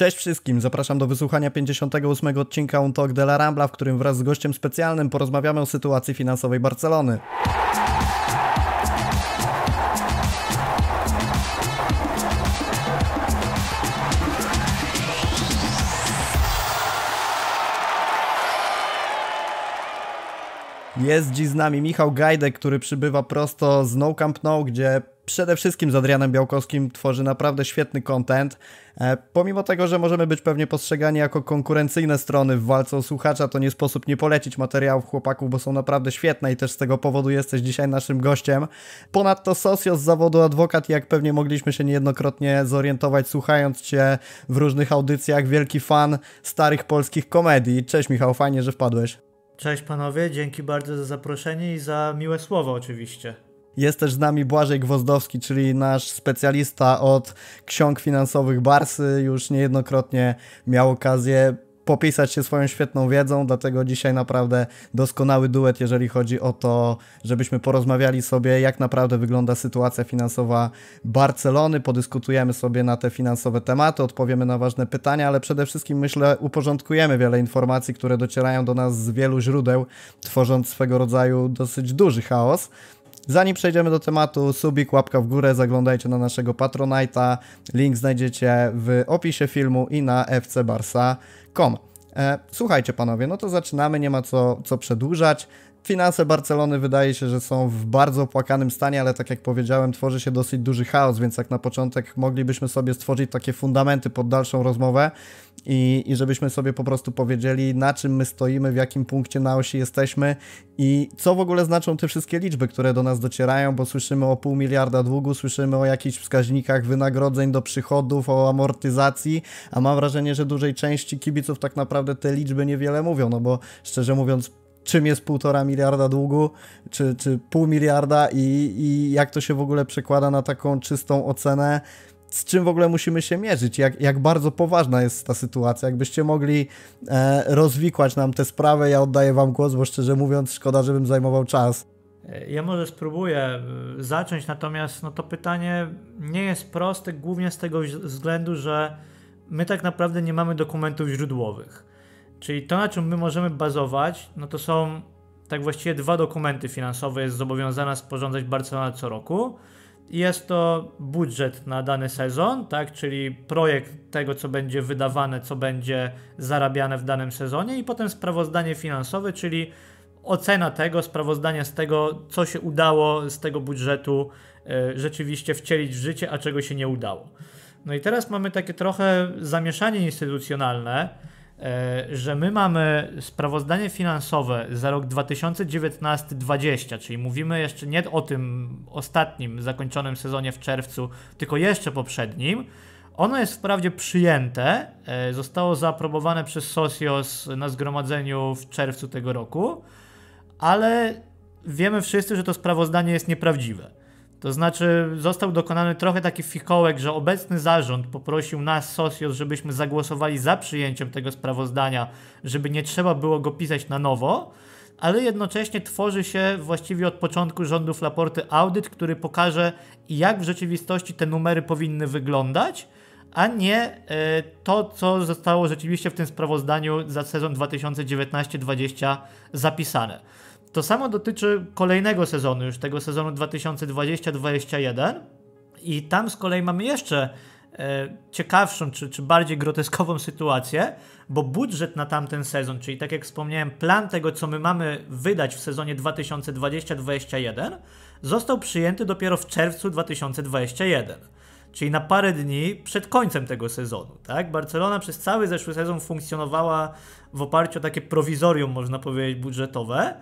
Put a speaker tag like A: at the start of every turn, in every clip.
A: Cześć wszystkim, zapraszam do wysłuchania 58 odcinka On Talk de la Rambla, w którym wraz z gościem specjalnym porozmawiamy o sytuacji finansowej Barcelony. Jest dziś z nami Michał Gajdek, który przybywa prosto z No Camp No, gdzie przede wszystkim z Adrianem Białkowskim tworzy naprawdę świetny content. E, pomimo tego, że możemy być pewnie postrzegani jako konkurencyjne strony w walce o słuchacza, to nie sposób nie polecić materiałów chłopaków, bo są naprawdę świetne i też z tego powodu jesteś dzisiaj naszym gościem. Ponadto Sosio z zawodu adwokat, jak pewnie mogliśmy się niejednokrotnie zorientować słuchając Cię w różnych audycjach, wielki fan starych polskich komedii. Cześć Michał, fajnie, że wpadłeś.
B: Cześć panowie, dzięki bardzo za zaproszenie i za miłe słowo oczywiście.
A: Jest też z nami Błażej Gwozdowski, czyli nasz specjalista od ksiąg finansowych Barsy. Już niejednokrotnie miał okazję popisać się swoją świetną wiedzą, dlatego dzisiaj naprawdę doskonały duet, jeżeli chodzi o to, żebyśmy porozmawiali sobie, jak naprawdę wygląda sytuacja finansowa Barcelony, podyskutujemy sobie na te finansowe tematy, odpowiemy na ważne pytania, ale przede wszystkim myślę uporządkujemy wiele informacji, które docierają do nas z wielu źródeł, tworząc swego rodzaju dosyć duży chaos. Zanim przejdziemy do tematu, subik, łapka w górę, zaglądajcie na naszego Patronite'a. Link znajdziecie w opisie filmu i na fcbarsa.com. E, słuchajcie panowie, no to zaczynamy, nie ma co, co przedłużać finanse Barcelony wydaje się, że są w bardzo opłakanym stanie, ale tak jak powiedziałem, tworzy się dosyć duży chaos, więc jak na początek moglibyśmy sobie stworzyć takie fundamenty pod dalszą rozmowę i, i żebyśmy sobie po prostu powiedzieli, na czym my stoimy, w jakim punkcie na osi jesteśmy i co w ogóle znaczą te wszystkie liczby, które do nas docierają, bo słyszymy o pół miliarda długu, słyszymy o jakichś wskaźnikach wynagrodzeń do przychodów, o amortyzacji, a mam wrażenie, że dużej części kibiców tak naprawdę te liczby niewiele mówią, no bo szczerze mówiąc, czym jest półtora miliarda długu, czy, czy pół miliarda i, i jak to się w ogóle przekłada na taką czystą ocenę, z czym w ogóle musimy się mierzyć, jak, jak bardzo poważna jest ta sytuacja. Jakbyście mogli e, rozwikłać nam tę sprawę, ja oddaję wam głos, bo szczerze mówiąc, szkoda, żebym zajmował czas.
B: Ja może spróbuję e, zacząć, natomiast no to pytanie nie jest proste, głównie z tego względu, że my tak naprawdę nie mamy dokumentów źródłowych. Czyli to, na czym my możemy bazować, no to są tak właściwie dwa dokumenty finansowe jest zobowiązana sporządzać Barcelona co roku. Jest to budżet na dany sezon, tak, czyli projekt tego, co będzie wydawane, co będzie zarabiane w danym sezonie, i potem sprawozdanie finansowe, czyli ocena tego, sprawozdania z tego, co się udało z tego budżetu y, rzeczywiście wcielić w życie, a czego się nie udało. No i teraz mamy takie trochę zamieszanie instytucjonalne E, że my mamy sprawozdanie finansowe za rok 2019-2020, czyli mówimy jeszcze nie o tym ostatnim zakończonym sezonie w czerwcu, tylko jeszcze poprzednim. Ono jest wprawdzie przyjęte, e, zostało zaaprobowane przez Socios na zgromadzeniu w czerwcu tego roku, ale wiemy wszyscy, że to sprawozdanie jest nieprawdziwe. To znaczy, został dokonany trochę taki fikołek, że obecny zarząd poprosił nas, socjus, żebyśmy zagłosowali za przyjęciem tego sprawozdania, żeby nie trzeba było go pisać na nowo, ale jednocześnie tworzy się właściwie od początku rządów Laporty audyt, który pokaże, jak w rzeczywistości te numery powinny wyglądać, a nie e, to, co zostało rzeczywiście w tym sprawozdaniu za sezon 2019-2020 zapisane. To samo dotyczy kolejnego sezonu, już tego sezonu 2020-2021 i tam z kolei mamy jeszcze e, ciekawszą czy, czy bardziej groteskową sytuację, bo budżet na tamten sezon, czyli tak jak wspomniałem, plan tego, co my mamy wydać w sezonie 2020-2021, został przyjęty dopiero w czerwcu 2021. Czyli na parę dni przed końcem tego sezonu, tak? Barcelona przez cały zeszły sezon funkcjonowała w oparciu o takie prowizorium, można powiedzieć, budżetowe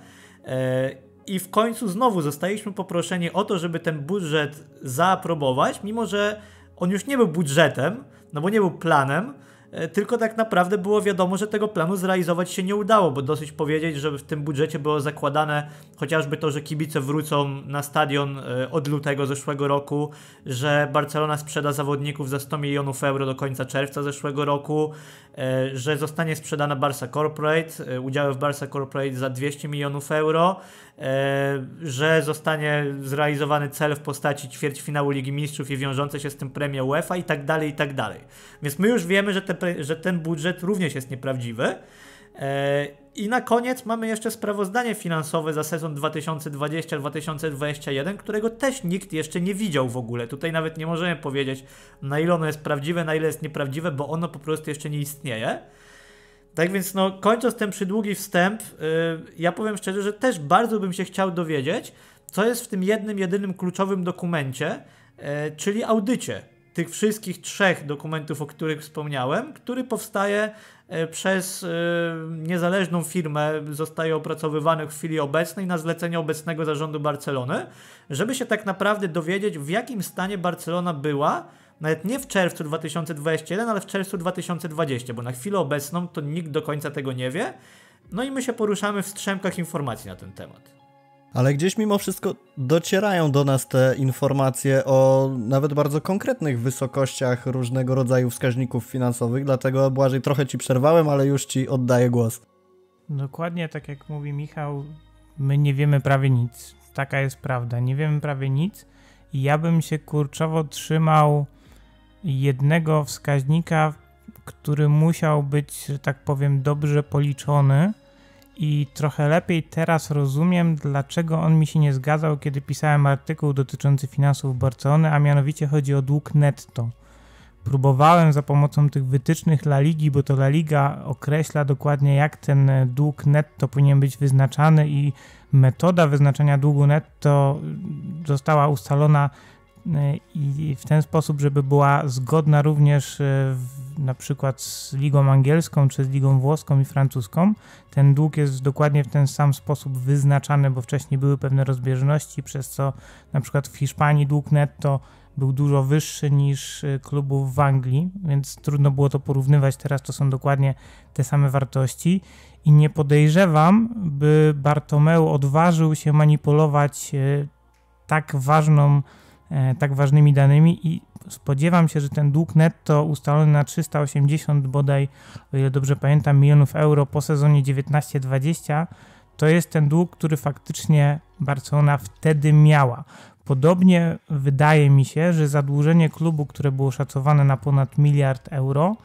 B: E, I w końcu znowu zostaliśmy poproszeni o to, żeby ten budżet zaaprobować, mimo że on już nie był budżetem, no bo nie był planem, e, tylko tak naprawdę było wiadomo, że tego planu zrealizować się nie udało, bo dosyć powiedzieć, że w tym budżecie było zakładane chociażby to, że kibice wrócą na stadion e, od lutego zeszłego roku, że Barcelona sprzeda zawodników za 100 milionów euro do końca czerwca zeszłego roku, E, że zostanie sprzedana Barsa Corporate, e, udziały w Barsa Corporate za 200 milionów euro, e, że zostanie zrealizowany cel w postaci ćwierćfinału Ligi Mistrzów i wiążące się z tym premia UEFA i tak dalej, i tak dalej. Więc my już wiemy, że, te, że ten budżet również jest nieprawdziwy. E, I na koniec mamy jeszcze sprawozdanie finansowe za sezon 2020-2021, którego też nikt jeszcze nie widział w ogóle. Tutaj nawet nie możemy powiedzieć, na ile ono jest prawdziwe, na ile jest nieprawdziwe, bo ono po prostu jeszcze nie istnieje. Tak więc, no, kończąc ten przydługi wstęp, yy, ja powiem szczerze, że też bardzo bym się chciał dowiedzieć, co jest w tym jednym, jedynym kluczowym dokumencie, yy, czyli audycie tych wszystkich trzech dokumentów, o których wspomniałem, który powstaje E, przez e, niezależną firmę zostaje opracowywany w chwili obecnej na zlecenie obecnego zarządu Barcelony, żeby się tak naprawdę dowiedzieć, w jakim stanie Barcelona była nawet nie w czerwcu 2021, ale w czerwcu 2020, bo na chwilę obecną to nikt do końca tego nie wie. No i my się poruszamy w strzępkach informacji na ten temat.
A: Ale gdzieś mimo wszystko docierają do nas te informacje o nawet bardzo konkretnych wysokościach różnego rodzaju wskaźników finansowych, dlatego Błażej trochę ci przerwałem, ale już ci oddaję głos.
C: Dokładnie tak jak mówi Michał, my nie wiemy prawie nic. Taka jest prawda. Nie wiemy prawie nic i ja bym się kurczowo trzymał jednego wskaźnika, który musiał być, że tak powiem, dobrze policzony i trochę lepiej teraz rozumiem, dlaczego on mi się nie zgadzał, kiedy pisałem artykuł dotyczący finansów Barcelony, a mianowicie chodzi o dług netto. Próbowałem za pomocą tych wytycznych La Ligi, bo to La Liga określa dokładnie, jak ten dług netto powinien być wyznaczany i metoda wyznaczania długu netto została ustalona i w ten sposób, żeby była zgodna również e, na przykład z ligą angielską, czy z ligą włoską i francuską. Ten dług jest dokładnie w ten sam sposób wyznaczany, bo wcześniej były pewne rozbieżności, przez co na przykład w Hiszpanii dług netto był dużo wyższy niż e, klubów w Anglii, więc trudno było to porównywać. Teraz to są dokładnie te same wartości i nie podejrzewam, by Bartomeu odważył się manipulować e, tak ważną E, tak ważnymi danymi i spodziewam się, że ten dług netto ustalony na 380 bodaj, o ile dobrze pamiętam, milionów euro po sezonie 19-20 to jest ten dług, który faktycznie Barcelona wtedy miała. Podobnie wydaje mi się, że zadłużenie klubu, które było szacowane na ponad miliard euro,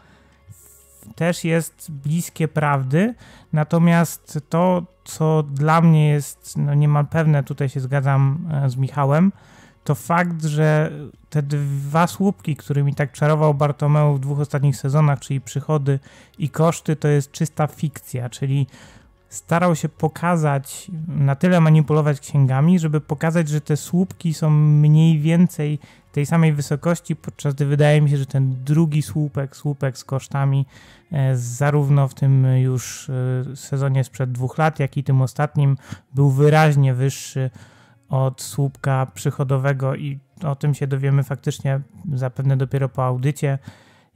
C: też jest bliskie prawdy. Natomiast to, co dla mnie jest no niemal pewne, tutaj się zgadzam e, z Michałem, to fakt, że te dwa słupki, którymi tak czarował Bartomeu w dwóch ostatnich sezonach, czyli przychody i koszty, to jest czysta fikcja, czyli starał się pokazać, na tyle manipulować księgami, żeby pokazać, że te słupki są mniej więcej tej samej wysokości, podczas gdy wydaje mi się, że ten drugi słupek, słupek z kosztami, e, zarówno w tym już e, sezonie sprzed dwóch lat, jak i tym ostatnim, był wyraźnie wyższy od słupka przychodowego i o tym się dowiemy faktycznie zapewne dopiero po audycie.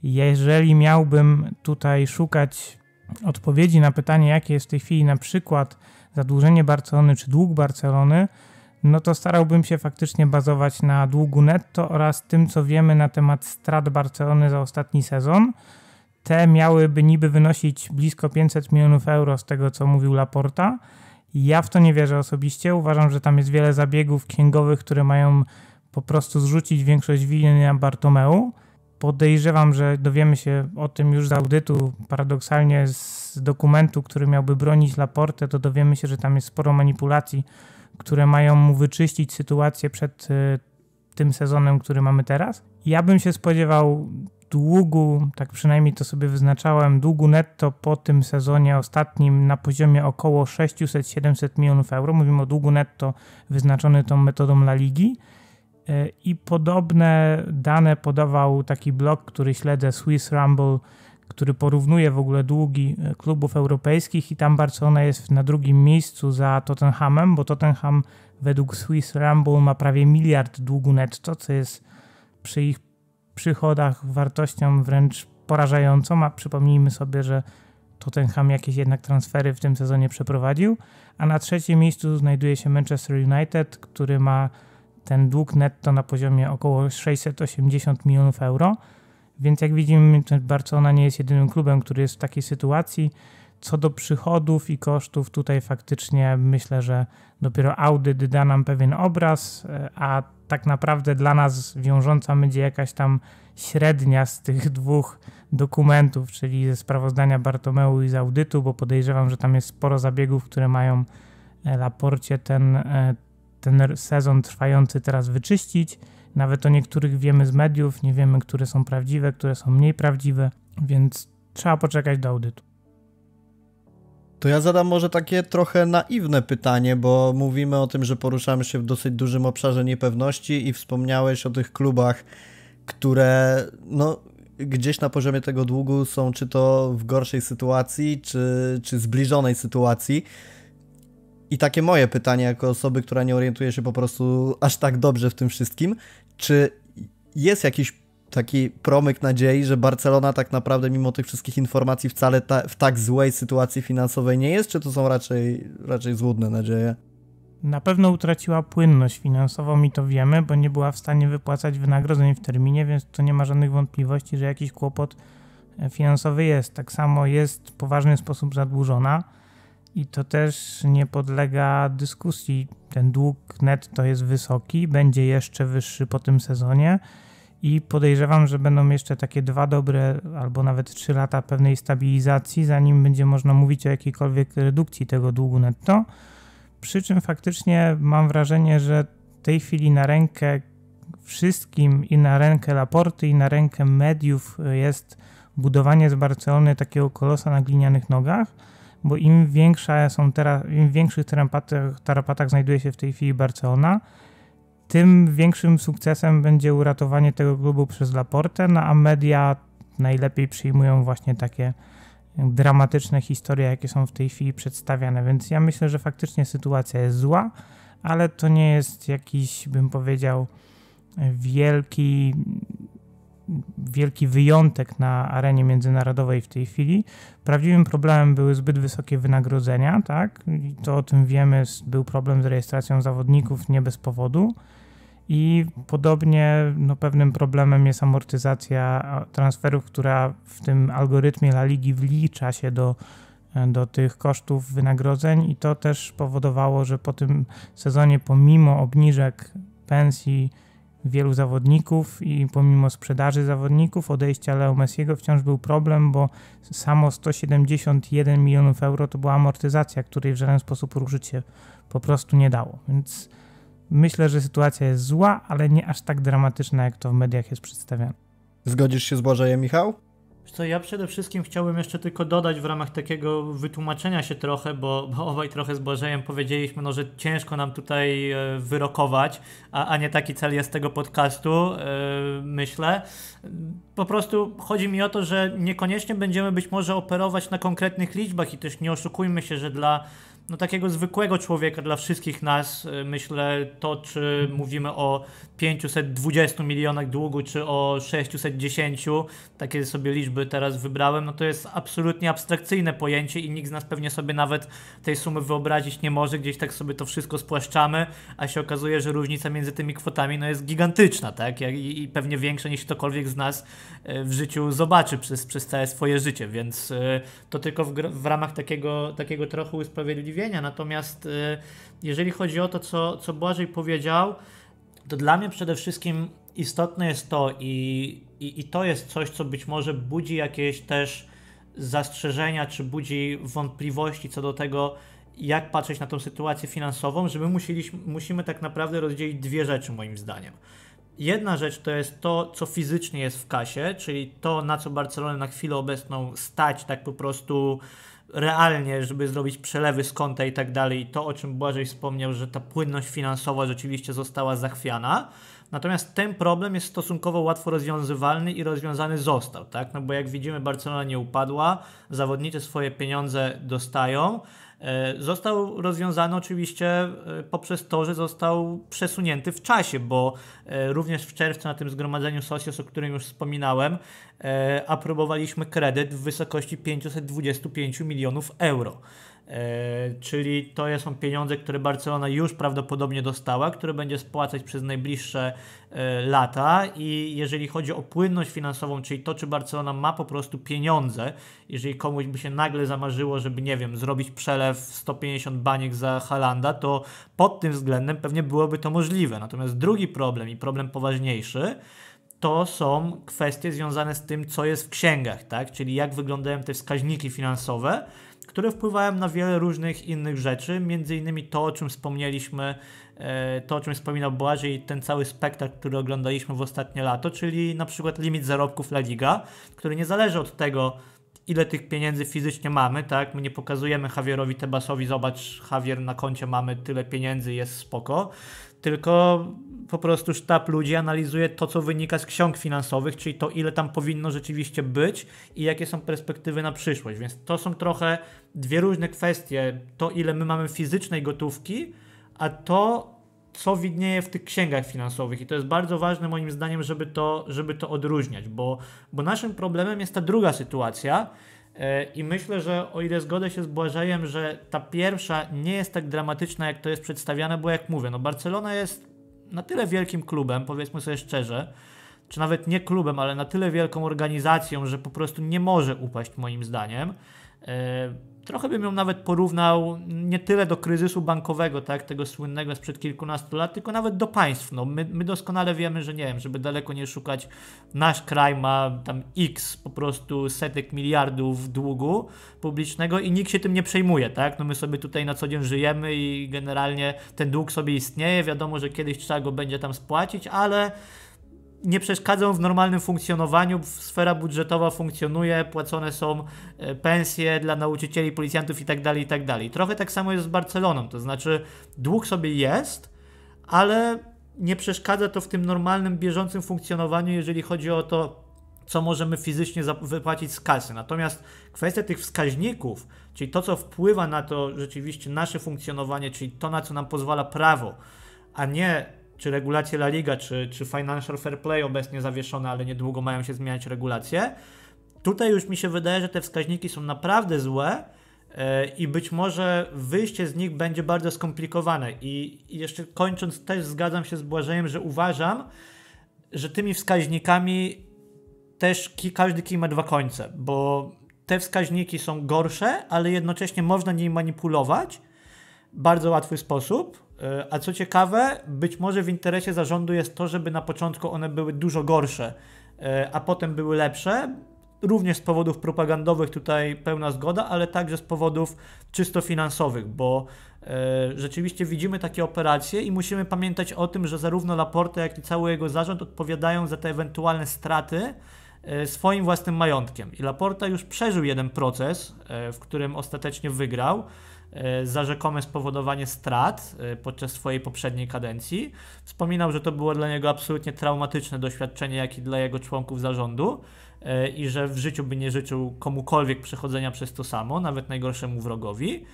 C: Jeżeli miałbym tutaj szukać odpowiedzi na pytanie, jakie jest w tej chwili na przykład zadłużenie Barcelony czy dług Barcelony, no to starałbym się faktycznie bazować na długu netto oraz tym, co wiemy na temat strat Barcelony za ostatni sezon. Te miałyby niby wynosić blisko 500 milionów euro z tego, co mówił Laporta. Ja w to nie wierzę osobiście. Uważam, że tam jest wiele zabiegów księgowych, które mają po prostu zrzucić większość winy na Bartomeu. Podejrzewam, że dowiemy się o tym już z audytu. Paradoksalnie z dokumentu, który miałby bronić Laporte, to dowiemy się, że tam jest sporo manipulacji, które mają mu wyczyścić sytuację przed y, tym sezonem, który mamy teraz. Ja bym się spodziewał długu, tak przynajmniej to sobie wyznaczałem, długu netto po tym sezonie ostatnim na poziomie około 600-700 milionów euro. Mówimy o długu netto wyznaczony tą metodą La Ligi. E, I podobne dane podawał taki blog, który śledzę, Swiss Rumble, który porównuje w ogóle długi e, klubów europejskich i tam Barcelona jest na drugim miejscu za Tottenhamem, bo Tottenham według Swiss Rumble ma prawie miliard długu netto, co jest przy ich przychodach wartością wręcz porażającą, a przypomnijmy sobie, że Tottenham jakieś jednak transfery w tym sezonie przeprowadził, a na trzecim miejscu znajduje się Manchester United, który ma ten dług netto na poziomie około 680 milionów euro, więc jak widzimy Barcelona nie jest jedynym klubem, który jest w takiej sytuacji. Co do przychodów i kosztów, tutaj faktycznie myślę, że dopiero audyt da nam pewien obraz, e, a tak naprawdę dla nas wiążąca będzie jakaś tam średnia z tych dwóch dokumentów, czyli ze sprawozdania Bartomeu i z audytu, bo podejrzewam, że tam jest sporo zabiegów, które mają raporcie e, ten, e, ten sezon trwający teraz wyczyścić. Nawet o niektórych wiemy z mediów, nie wiemy, które są prawdziwe, które są mniej prawdziwe, więc trzeba poczekać do audytu.
A: To ja zadam może takie trochę naiwne pytanie, bo mówimy o tym, że poruszamy się w dosyć dużym obszarze niepewności i wspomniałeś o tych klubach, które no, gdzieś na poziomie tego długu są czy to w gorszej sytuacji, czy, czy zbliżonej sytuacji. I takie moje pytanie, jako osoby, która nie orientuje się po prostu aż tak dobrze w tym wszystkim, czy jest jakiś taki promyk nadziei, że Barcelona tak naprawdę mimo tych wszystkich informacji wcale ta, w tak złej sytuacji finansowej nie jest, czy to są raczej, raczej złudne nadzieje?
C: Na pewno utraciła płynność finansową i to wiemy, bo nie była w stanie wypłacać wynagrodzeń w terminie, więc to nie ma żadnych wątpliwości, że jakiś kłopot e, finansowy jest. Tak samo jest w poważny sposób zadłużona i to też nie podlega dyskusji. Ten dług netto jest wysoki, będzie jeszcze wyższy po tym sezonie i podejrzewam, że będą jeszcze takie dwa dobre albo nawet trzy lata pewnej stabilizacji, zanim będzie można mówić o jakiejkolwiek redukcji tego długu netto. Przy czym faktycznie mam wrażenie, że w tej chwili na rękę wszystkim i na rękę Laporty i na rękę mediów jest budowanie z Barcelony takiego kolosa na glinianych nogach, bo im większa są teraz, im większych tarapatach, tarapatach znajduje się w tej chwili Barcelona, tym większym sukcesem będzie uratowanie tego klubu przez Laportę, no a media najlepiej przyjmują właśnie takie dramatyczne historie, jakie są w tej chwili przedstawiane, więc ja myślę, że faktycznie sytuacja jest zła, ale to nie jest jakiś, bym powiedział, wielki wielki wyjątek na arenie międzynarodowej w tej chwili. Prawdziwym problemem były zbyt wysokie wynagrodzenia, tak? I to o tym wiemy, był problem z rejestracją zawodników nie bez powodu. I podobnie no, pewnym problemem jest amortyzacja transferów, która w tym algorytmie La Ligi wlicza się do, do tych kosztów wynagrodzeń, i to też powodowało, że po tym sezonie, pomimo obniżek pensji wielu zawodników i pomimo sprzedaży zawodników, odejścia Leo Messiego wciąż był problem, bo samo 171 milionów euro to była amortyzacja, której w żaden sposób ruszyć się po prostu nie dało. Więc Myślę, że sytuacja jest zła, ale nie aż tak dramatyczna, jak to w mediach jest przedstawiane.
A: Zgodzisz się z Błażejem, Michał? Co ja przede
B: wszystkim chciałbym jeszcze tylko dodać w ramach takiego wytłumaczenia się trochę, bo, bo obaj trochę z Bożejem powiedzieliśmy, no, że ciężko nam tutaj e, wyrokować, a, a nie taki cel jest tego podcastu, yy, myślę. Po prostu chodzi mi o to, że niekoniecznie będziemy być może operować na konkretnych liczbach i też nie oszukujmy się, że dla no, takiego zwykłego człowieka dla wszystkich nas, y, myślę, to czy mówimy o 520 milionach długu, czy o 610, takie sobie liczby teraz wybrałem, no to jest absolutnie abstrakcyjne pojęcie i nikt z nas pewnie sobie nawet tej sumy wyobrazić nie może, gdzieś tak sobie to wszystko spłaszczamy, a się okazuje, że różnica między tymi kwotami no jest gigantyczna, tak, i, i pewnie większa niż ktokolwiek z nas y, w życiu zobaczy przez, przez całe swoje życie, więc y, to tylko w, w ramach takiego, takiego trochę usprawiedliwienia zdziwienia. Natomiast y, jeżeli chodzi o to, co, co Błażej powiedział, to dla mnie przede wszystkim istotne jest to i, i, i to jest coś, co być może budzi jakieś też zastrzeżenia, czy budzi wątpliwości co do tego, jak patrzeć na tą sytuację finansową, że my musieliśmy, musimy tak naprawdę rozdzielić dwie rzeczy, moim zdaniem. Jedna rzecz to jest to, co fizycznie jest w kasie, czyli to, na co Barcelonę na chwilę obecną stać, tak po prostu realnie, żeby zrobić przelewy z konta i tak dalej, to o czym Błażej wspomniał, że ta płynność finansowa rzeczywiście została zachwiana. Natomiast ten problem jest stosunkowo łatwo rozwiązywalny i rozwiązany został, tak? No bo jak widzimy, Barcelona nie upadła, zawodnicy swoje pieniądze dostają. E, został rozwiązany oczywiście e, poprzez to, że został przesunięty w czasie, bo E, również w czerwcu na tym zgromadzeniu Socios, o którym już wspominałem, e, aprobowaliśmy kredyt w wysokości 525 milionów euro. E, czyli to są pieniądze, które Barcelona już prawdopodobnie dostała, które będzie spłacać przez najbliższe lata. I jeżeli chodzi o płynność finansową, czyli to, czy Barcelona ma po prostu pieniądze, jeżeli komuś by się nagle zamarzyło, żeby, nie wiem, zrobić przelew 150 baniek za Halanda, to pod tym względem pewnie byłoby to możliwe. Natomiast drugi problem i problem poważniejszy, to są kwestie związane z tym, co jest w księgach, tak? czyli jak wyglądają te wskaźniki finansowe, które wpływają na wiele różnych innych rzeczy, między innymi to, o czym wspomnieliśmy, e, to o czym wspominał Błażej, ten cały spektakl, który oglądaliśmy w ostatnie lato, czyli na przykład limit zarobków La Liga, który nie zależy od tego, ile tych pieniędzy fizycznie mamy, tak? My nie pokazujemy Javierowi Tebasowi, zobacz, Javier na koncie mamy tyle pieniędzy, jest spoko, tylko po prostu sztab ludzi analizuje to, co wynika z ksiąg finansowych, czyli to, ile tam powinno rzeczywiście być i jakie są perspektywy na przyszłość. Więc to są trochę dwie różne kwestie: to, ile my mamy fizycznej gotówki, a to, co widnieje w tych księgach finansowych. I to jest bardzo ważne, moim zdaniem, żeby to, żeby to odróżniać, bo, bo naszym problemem jest ta druga sytuacja. E, I myślę, że o ile zgodzę się z Błażejem, że ta pierwsza nie jest tak dramatyczna, jak to jest przedstawiane, bo jak mówię, no Barcelona jest na tyle wielkim klubem, powiedzmy sobie szczerze, czy nawet nie klubem, ale na tyle wielką organizacją, że po prostu nie może upaść moim zdaniem. E, Trochę bym ją nawet porównał nie tyle do kryzysu bankowego, tak, tego słynnego sprzed kilkunastu lat, tylko nawet do państw. No, my, my doskonale wiemy, że nie wiem, żeby daleko nie szukać, nasz kraj ma tam x po prostu setek miliardów długu publicznego i nikt się tym nie przejmuje, tak? No my sobie tutaj na co dzień żyjemy i generalnie ten dług sobie istnieje, wiadomo, że kiedyś trzeba go będzie tam spłacić, ale nie przeszkadzą w normalnym funkcjonowaniu. Sfera budżetowa funkcjonuje, płacone są e, pensje dla nauczycieli, policjantów itd. Tak itd. Tak Trochę tak samo jest z Barceloną, to znaczy dług sobie jest, ale nie przeszkadza to w tym normalnym, bieżącym funkcjonowaniu, jeżeli chodzi o to, co możemy fizycznie wypłacić z kasy. Natomiast kwestia tych wskaźników, czyli to, co wpływa na to rzeczywiście nasze funkcjonowanie, czyli to, na co nam pozwala prawo, a nie czy regulacje La Liga, czy, czy Financial Fair Play obecnie zawieszone, ale niedługo mają się zmieniać regulacje. Tutaj już mi się wydaje, że te wskaźniki są naprawdę złe e, i być może wyjście z nich będzie bardzo skomplikowane. I jeszcze kończąc, też zgadzam się z Błażejem, że uważam, że tymi wskaźnikami też każdy kij ma dwa końce, bo te wskaźniki są gorsze, ale jednocześnie można nimi manipulować w bardzo łatwy sposób E, a co ciekawe, być może w interesie zarządu jest to, żeby na początku one były dużo gorsze, e, a potem były lepsze. Również z powodów propagandowych tutaj pełna zgoda, ale także z powodów czysto finansowych, bo e, rzeczywiście widzimy takie operacje i musimy pamiętać o tym, że zarówno Laporte, jak i cały jego zarząd odpowiadają za te ewentualne straty swoim własnym majątkiem. I Laporta już przeżył jeden proces, w którym ostatecznie wygrał E, za rzekome spowodowanie strat e, podczas swojej poprzedniej kadencji. Wspominał, że to było dla niego absolutnie traumatyczne doświadczenie, jak i dla jego członków zarządu e, i że w życiu by nie życzył komukolwiek przechodzenia przez to samo, nawet najgorszemu wrogowi.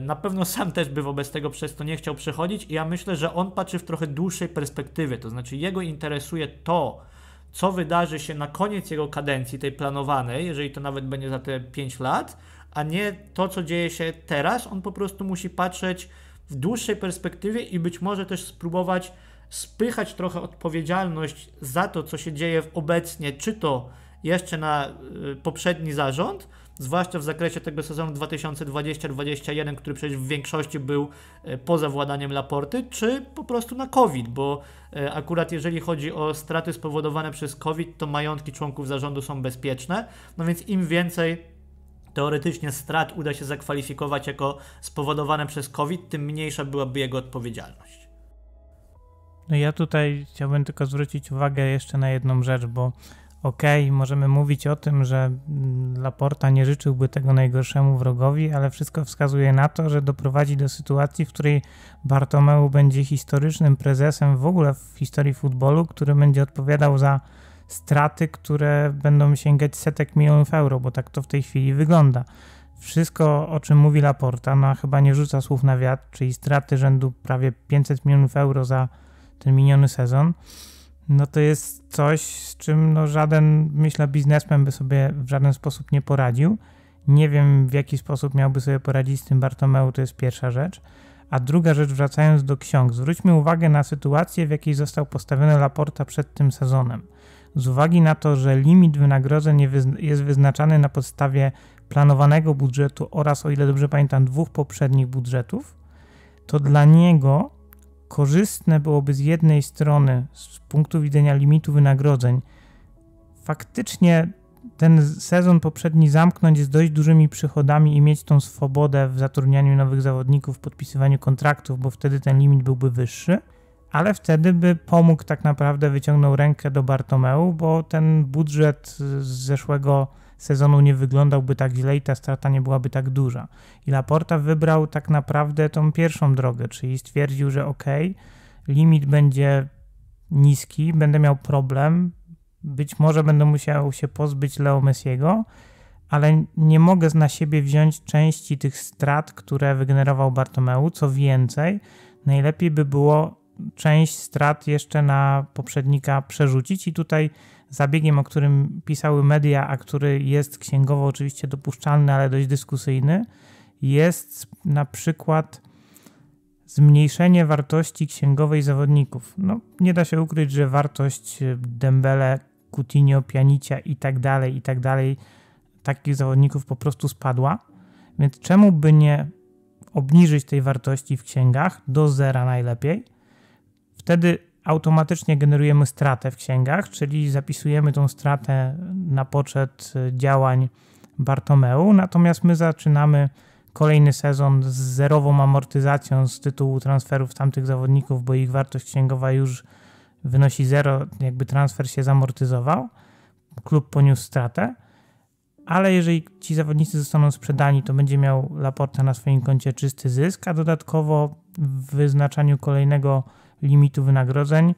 B: Na pewno sam też by wobec tego przez to nie chciał przechodzić, i ja myślę, że on patrzy w trochę dłuższej perspektywie, to znaczy jego interesuje to, co wydarzy się na koniec jego kadencji, tej planowanej, jeżeli to nawet będzie za te 5 lat, a nie to, co dzieje się teraz. On po prostu musi patrzeć w dłuższej perspektywie i być może też spróbować spychać trochę odpowiedzialność za to, co się dzieje obecnie, czy to jeszcze na y, poprzedni zarząd, zwłaszcza w zakresie tego sezonu 2020-2021, który przecież w większości był y, poza władaniem Laporty, czy po prostu na COVID, bo y, akurat jeżeli chodzi o straty spowodowane przez COVID, to majątki członków zarządu są bezpieczne, no więc im więcej teoretycznie strat uda się zakwalifikować jako spowodowane przez COVID, tym mniejsza byłaby jego odpowiedzialność.
C: No ja tutaj chciałbym tylko zwrócić uwagę jeszcze na jedną rzecz, bo okej, okay, możemy mówić o tym, że Laporta nie życzyłby tego najgorszemu wrogowi, ale wszystko wskazuje na to, że doprowadzi do sytuacji, w której Bartomeu będzie historycznym prezesem w ogóle w historii futbolu, który będzie odpowiadał za straty, które będą sięgać setek milionów euro, bo tak to w tej chwili wygląda. Wszystko, o czym mówi Laporta, no chyba nie rzuca słów na wiatr, czyli straty rzędu prawie 500 milionów euro za ten miniony sezon, no to jest coś, z czym no żaden, myślę, biznesmen by sobie w żaden sposób nie poradził. Nie wiem, w jaki sposób miałby sobie poradzić z tym Bartomeu, to jest pierwsza rzecz. A druga rzecz, wracając do ksiąg, zwróćmy uwagę na sytuację, w jakiej został postawiony Laporta przed tym sezonem. Z uwagi na to, że limit wynagrodzeń jest wyznaczany na podstawie planowanego budżetu oraz, o ile dobrze pamiętam, dwóch poprzednich budżetów, to dla niego korzystne byłoby z jednej strony, z punktu widzenia limitu wynagrodzeń, faktycznie ten sezon poprzedni zamknąć z dość dużymi przychodami i mieć tą swobodę w zatrudnianiu nowych zawodników, podpisywaniu kontraktów, bo wtedy ten limit byłby wyższy ale wtedy by pomógł tak naprawdę, wyciągnął rękę do Bartomeu, bo ten budżet z zeszłego sezonu nie wyglądałby tak źle i ta strata nie byłaby tak duża. I Laporta wybrał tak naprawdę tą pierwszą drogę, czyli stwierdził, że ok, limit będzie niski, będę miał problem, być może będę musiał się pozbyć Leo Messiego, ale nie mogę na siebie wziąć części tych strat, które wygenerował Bartomeu. Co więcej, najlepiej by było część strat jeszcze na poprzednika przerzucić i tutaj zabiegiem, o którym pisały media, a który jest księgowo oczywiście dopuszczalny, ale dość dyskusyjny, jest na przykład zmniejszenie wartości księgowej zawodników. No, nie da się ukryć, że wartość y, Dembele, Coutinho, Pianicia i tak dalej, i tak dalej takich zawodników po prostu spadła. Więc czemu by nie obniżyć tej wartości w księgach do zera najlepiej Wtedy automatycznie generujemy stratę w księgach, czyli zapisujemy tą stratę na poczet działań Bartomeu, natomiast my zaczynamy kolejny sezon z zerową amortyzacją z tytułu transferów tamtych zawodników, bo ich wartość księgowa już wynosi zero, jakby transfer się zamortyzował, klub poniósł stratę, ale jeżeli ci zawodnicy zostaną sprzedani, to będzie miał Laporta na swoim koncie czysty zysk, a dodatkowo w wyznaczaniu kolejnego limitu wynagrodzeń.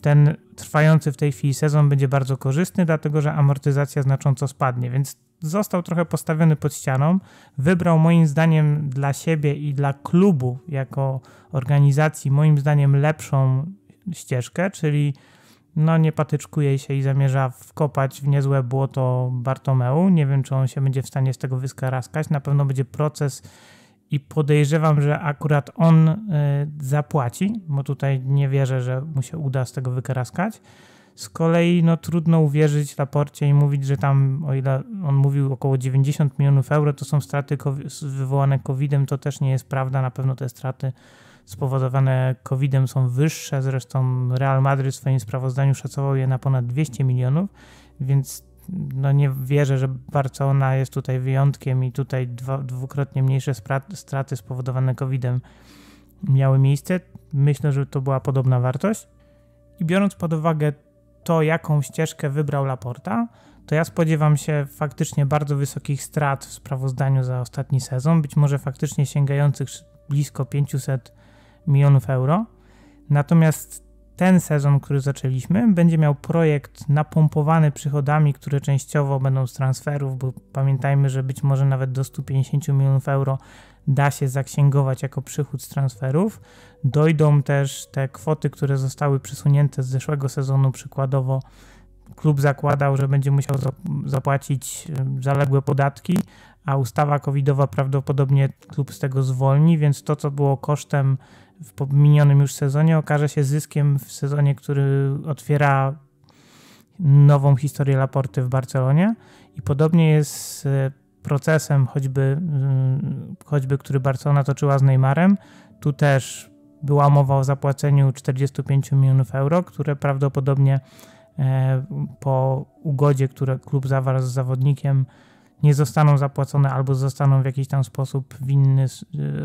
C: Ten trwający w tej chwili sezon będzie bardzo korzystny, dlatego że amortyzacja znacząco spadnie, więc został trochę postawiony pod ścianą. Wybrał moim zdaniem dla siebie i dla klubu jako organizacji, moim zdaniem lepszą ścieżkę, czyli no nie patyczkuje się i zamierza wkopać w niezłe błoto Bartomeu. Nie wiem, czy on się będzie w stanie z tego wyskaraskać. Na pewno będzie proces i podejrzewam, że akurat on e, zapłaci, bo tutaj nie wierzę, że mu się uda z tego wykaraskać. Z kolei no, trudno uwierzyć raporcie i mówić, że tam, o ile on mówił około 90 milionów euro, to są straty wywołane COVID-em, to też nie jest prawda. Na pewno te straty spowodowane COVID-em są wyższe. Zresztą Real Madrid w swoim sprawozdaniu szacował je na ponad 200 milionów, więc no nie wierzę, że Barcelona jest tutaj wyjątkiem i tutaj dwa, dwukrotnie mniejsze straty spowodowane COVID-em miały miejsce. Myślę, że to była podobna wartość. I biorąc pod uwagę to, jaką ścieżkę wybrał Laporta, to ja spodziewam się faktycznie bardzo wysokich strat w sprawozdaniu za ostatni sezon, być może faktycznie sięgających blisko 500 milionów euro. Natomiast ten sezon, który zaczęliśmy, będzie miał projekt napompowany przychodami, które częściowo będą z transferów, bo pamiętajmy, że być może nawet do 150 milionów euro da się zaksięgować jako przychód z transferów. Dojdą też te kwoty, które zostały przesunięte z zeszłego sezonu, przykładowo klub zakładał, że będzie musiał zapłacić zaległe podatki, a ustawa covidowa prawdopodobnie klub z tego zwolni, więc to, co było kosztem w minionym już sezonie okaże się zyskiem w sezonie, który otwiera nową historię Laporty w Barcelonie i podobnie jest z e, procesem choćby, mm, choćby który Barcelona toczyła z Neymarem. Tu też była mowa o zapłaceniu 45 milionów euro, które prawdopodobnie e, po ugodzie, które klub zawarł z zawodnikiem, nie zostaną zapłacone albo zostaną w jakiś tam sposób winny e,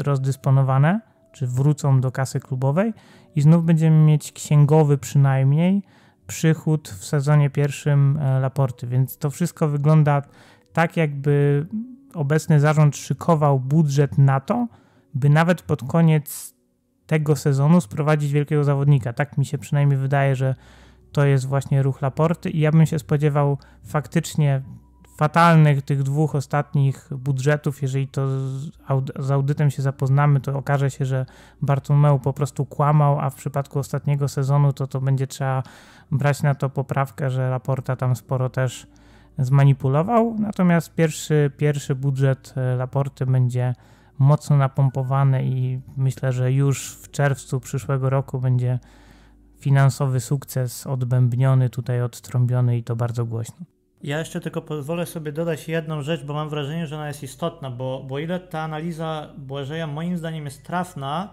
C: rozdysponowane czy wrócą do kasy klubowej i znów będziemy mieć księgowy przynajmniej przychód w sezonie pierwszym e, Laporty, więc to wszystko wygląda tak, jakby obecny zarząd szykował budżet na to, by nawet pod koniec tego sezonu sprowadzić wielkiego zawodnika. Tak mi się przynajmniej wydaje, że to jest właśnie ruch Laporty i ja bym się spodziewał faktycznie fatalnych tych dwóch ostatnich budżetów, jeżeli to z audytem się zapoznamy, to okaże się, że Bartomeu po prostu kłamał, a w przypadku ostatniego sezonu to, to będzie trzeba brać na to poprawkę, że Laporta tam sporo też zmanipulował. Natomiast pierwszy, pierwszy budżet e, Laporty będzie mocno napompowany i myślę, że już w czerwcu przyszłego roku będzie finansowy sukces odbębniony, tutaj odtrąbiony i to bardzo głośno.
B: Ja jeszcze tylko pozwolę sobie dodać jedną rzecz, bo mam wrażenie, że ona jest istotna, bo, bo ile ta analiza Błażeja moim zdaniem jest trafna,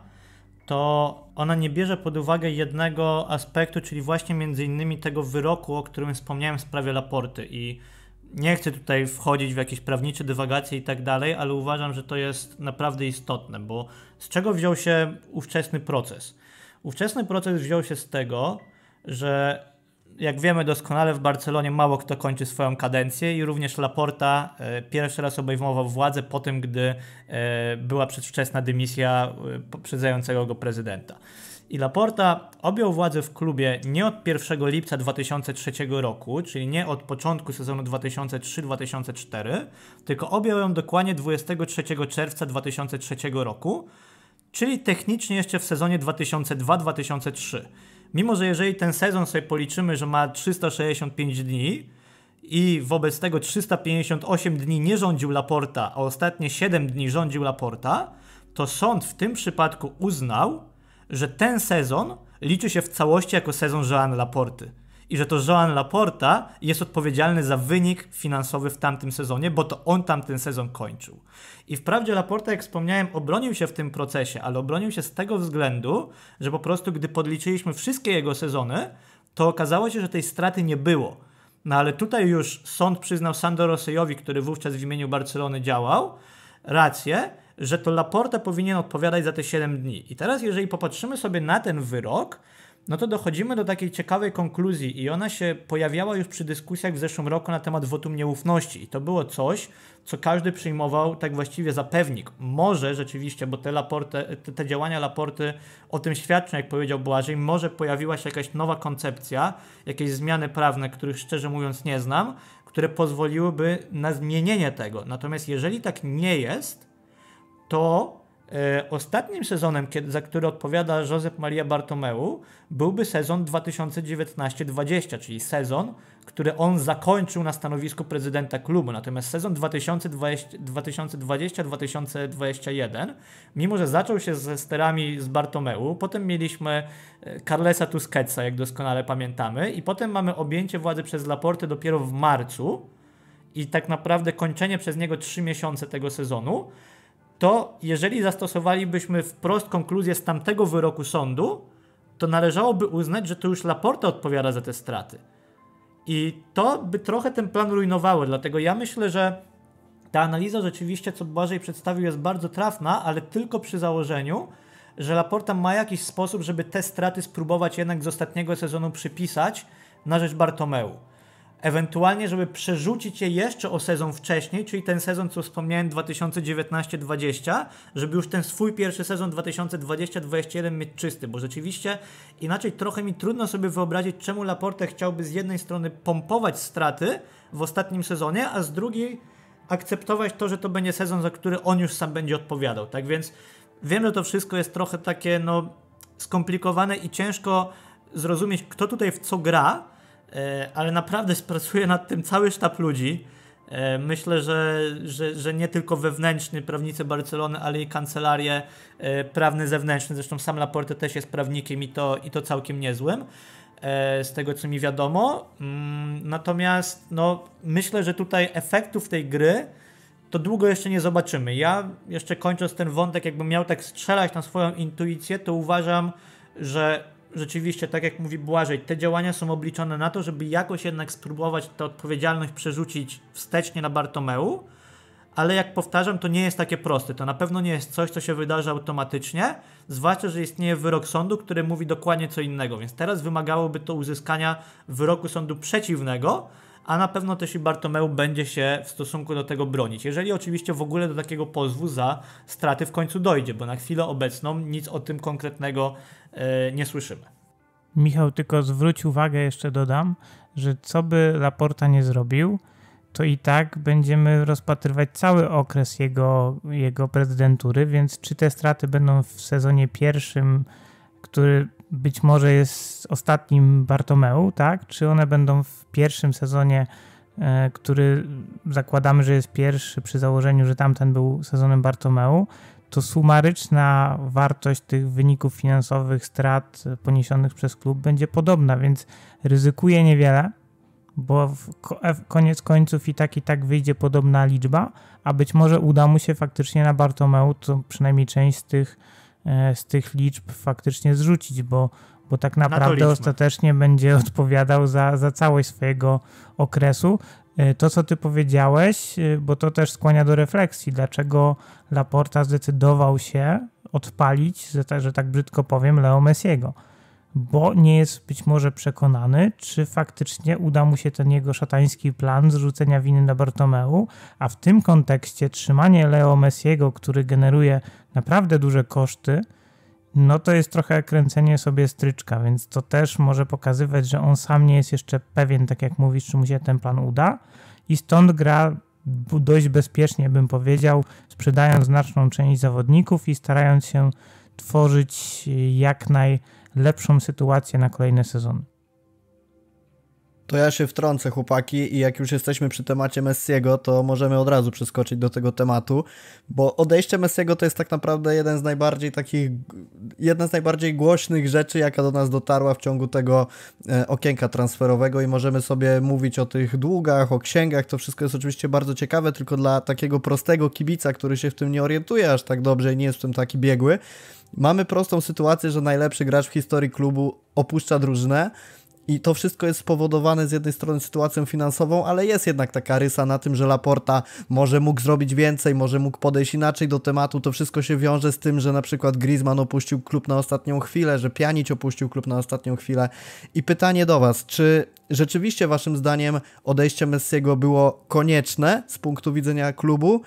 B: to ona nie bierze pod uwagę jednego aspektu, czyli właśnie między innymi tego wyroku, o którym wspomniałem w sprawie Laporty i nie chcę tutaj wchodzić w jakieś prawnicze dywagacje i tak dalej, ale uważam, że to jest naprawdę istotne, bo z czego wziął się ówczesny proces? Ówczesny proces wziął się z tego, że jak wiemy doskonale, w Barcelonie mało kto kończy swoją kadencję i również Laporta e, pierwszy raz obejmował władzę po tym, gdy e, była przedwczesna dymisja e, poprzedzającego go prezydenta. I Laporta objął władzę w klubie nie od 1 lipca 2003 roku, czyli nie od początku sezonu 2003-2004, tylko objął ją dokładnie 23 czerwca 2003 roku, czyli technicznie jeszcze w sezonie 2002-2003 mimo że jeżeli ten sezon sobie policzymy, że ma 365 dni i wobec tego 358 dni nie rządził Laporta, a ostatnie 7 dni rządził Laporta, to sąd w tym przypadku uznał, że ten sezon liczy się w całości jako sezon Jean Laporty i że to Joan Laporta jest odpowiedzialny za wynik finansowy w tamtym sezonie, bo to on tamten sezon kończył. I wprawdzie Laporta, jak wspomniałem, obronił się w tym procesie, ale obronił się z tego względu, że po prostu gdy podliczyliśmy wszystkie jego sezony, to okazało się, że tej straty nie było. No ale tutaj już sąd przyznał Sando Rosejowi, który wówczas w imieniu Barcelony działał, rację, że to Laporta powinien odpowiadać za te 7 dni. I teraz, jeżeli popatrzymy sobie na ten wyrok, no to dochodzimy do takiej ciekawej konkluzji i ona się pojawiała już przy dyskusjach w zeszłym roku na temat wotum nieufności. I to było coś, co każdy przyjmował tak właściwie za pewnik. Może rzeczywiście, bo te, Laporte, te, te działania Laporty o tym świadczą, jak powiedział Błażej, może pojawiła się jakaś nowa koncepcja, jakieś zmiany prawne, których szczerze mówiąc nie znam, które pozwoliłyby na zmienienie tego. Natomiast jeżeli tak nie jest, to E, ostatnim sezonem, za który odpowiada Josep Maria Bartomeu, byłby sezon 2019-20, czyli sezon, który on zakończył na stanowisku prezydenta klubu. Natomiast sezon 2020-2021, mimo że zaczął się ze sterami z Bartomeu, potem mieliśmy e, Carlesa Tusquetsa, jak doskonale pamiętamy, i potem mamy objęcie władzy przez Laporte dopiero w marcu i tak naprawdę kończenie przez niego 3 miesiące tego sezonu to jeżeli zastosowalibyśmy wprost konkluzję z tamtego wyroku sądu, to należałoby uznać, że to już Laporta odpowiada za te straty. I to by trochę ten plan rujnowało, dlatego ja myślę, że ta analiza rzeczywiście, co Błażej przedstawił, jest bardzo trafna, ale tylko przy założeniu, że Laporta ma jakiś sposób, żeby te straty spróbować jednak z ostatniego sezonu przypisać na rzecz Bartomeu ewentualnie, żeby przerzucić je jeszcze o sezon wcześniej, czyli ten sezon, co wspomniałem, 2019-20, żeby już ten swój pierwszy sezon 2020-2021 mieć czysty, bo rzeczywiście inaczej trochę mi trudno sobie wyobrazić, czemu Laporte chciałby z jednej strony pompować straty w ostatnim sezonie, a z drugiej akceptować to, że to będzie sezon, za który on już sam będzie odpowiadał. Tak więc wiem, że to wszystko jest trochę takie no, skomplikowane i ciężko zrozumieć, kto tutaj w co gra, E, ale naprawdę pracuje nad tym cały sztab ludzi. E, myślę, że, że, że nie tylko wewnętrzny prawnicy Barcelony, ale i kancelarie e, prawne zewnętrzne. Zresztą sam Laporte też jest prawnikiem i to, i to całkiem niezłym, z tego co mi wiadomo. Mm, natomiast no, myślę, że tutaj efektów tej gry to długo jeszcze nie zobaczymy. Ja jeszcze kończąc ten wątek, jakbym miał tak strzelać na swoją intuicję, to uważam, że rzeczywiście, tak jak mówi Błażej, te działania są obliczone na to, żeby jakoś jednak spróbować tę odpowiedzialność przerzucić wstecznie na Bartomeu, ale jak powtarzam, to nie jest takie proste. To na pewno nie jest coś, co się wydarzy automatycznie, zwłaszcza, że istnieje wyrok sądu, który mówi dokładnie co innego, więc teraz wymagałoby to uzyskania wyroku sądu przeciwnego, a na pewno też i Bartomeu będzie się w stosunku do tego bronić. Jeżeli oczywiście w ogóle do takiego pozwu za straty w końcu dojdzie, bo na chwilę obecną nic o tym konkretnego e, nie słyszymy.
C: Michał, tylko zwróć uwagę, jeszcze dodam, że co by Laporta nie zrobił, to i tak będziemy rozpatrywać cały okres jego, jego prezydentury, więc czy te straty będą w sezonie pierwszym, który być może jest ostatnim Bartomeu, tak? Czy one będą w pierwszym sezonie, e, który zakładamy, że jest pierwszy przy założeniu, że tamten był sezonem Bartomeu, to sumaryczna wartość tych wyników finansowych, strat poniesionych przez klub będzie podobna, więc ryzykuje niewiele, bo e, w koniec końców i tak i tak wyjdzie podobna liczba, a być może uda mu się faktycznie na Bartomeu, to przynajmniej część z tych E, z tych liczb faktycznie zrzucić, bo, bo tak naprawdę Na ostatecznie będzie odpowiadał za, za całość swojego okresu. E, to, co ty powiedziałeś, e, bo to też skłania do refleksji, dlaczego Laporta zdecydował się odpalić, że, że tak brzydko powiem, Leo Messiego bo nie jest być może przekonany, czy faktycznie uda mu się ten jego szatański plan zrzucenia winy na Bartomeu, a w tym kontekście trzymanie Leo Messiego, który generuje naprawdę duże koszty, no to jest trochę kręcenie sobie stryczka, więc to też może pokazywać, że on sam nie jest jeszcze pewien, tak jak mówisz, czy mu się ten plan uda. I stąd gra dość bezpiecznie, bym powiedział, sprzedając znaczną część zawodników i starając się tworzyć jak najlepszą sytuację na kolejne sezony.
A: To ja się wtrącę, chłopaki, i jak już jesteśmy przy temacie Messiego, to możemy od razu przeskoczyć do tego tematu, bo odejście Messiego to jest tak naprawdę jeden z najbardziej takich, jedna z najbardziej głośnych rzeczy, jaka do nas dotarła w ciągu tego e, okienka transferowego i możemy sobie mówić o tych długach, o księgach, to wszystko jest oczywiście bardzo ciekawe, tylko dla takiego prostego kibica, który się w tym nie orientuje aż tak dobrze i nie jest w tym taki biegły, mamy prostą sytuację, że najlepszy gracz w historii klubu opuszcza drużynę, i to wszystko jest spowodowane z jednej strony sytuacją finansową, ale jest jednak taka rysa na tym, że Laporta może mógł zrobić więcej, może mógł podejść inaczej do tematu. To wszystko się wiąże z tym, że na przykład Griezmann opuścił klub na ostatnią chwilę, że Pjanic opuścił klub na ostatnią chwilę. I pytanie do Was, czy rzeczywiście Waszym zdaniem odejście Messiego było konieczne z punktu widzenia klubu,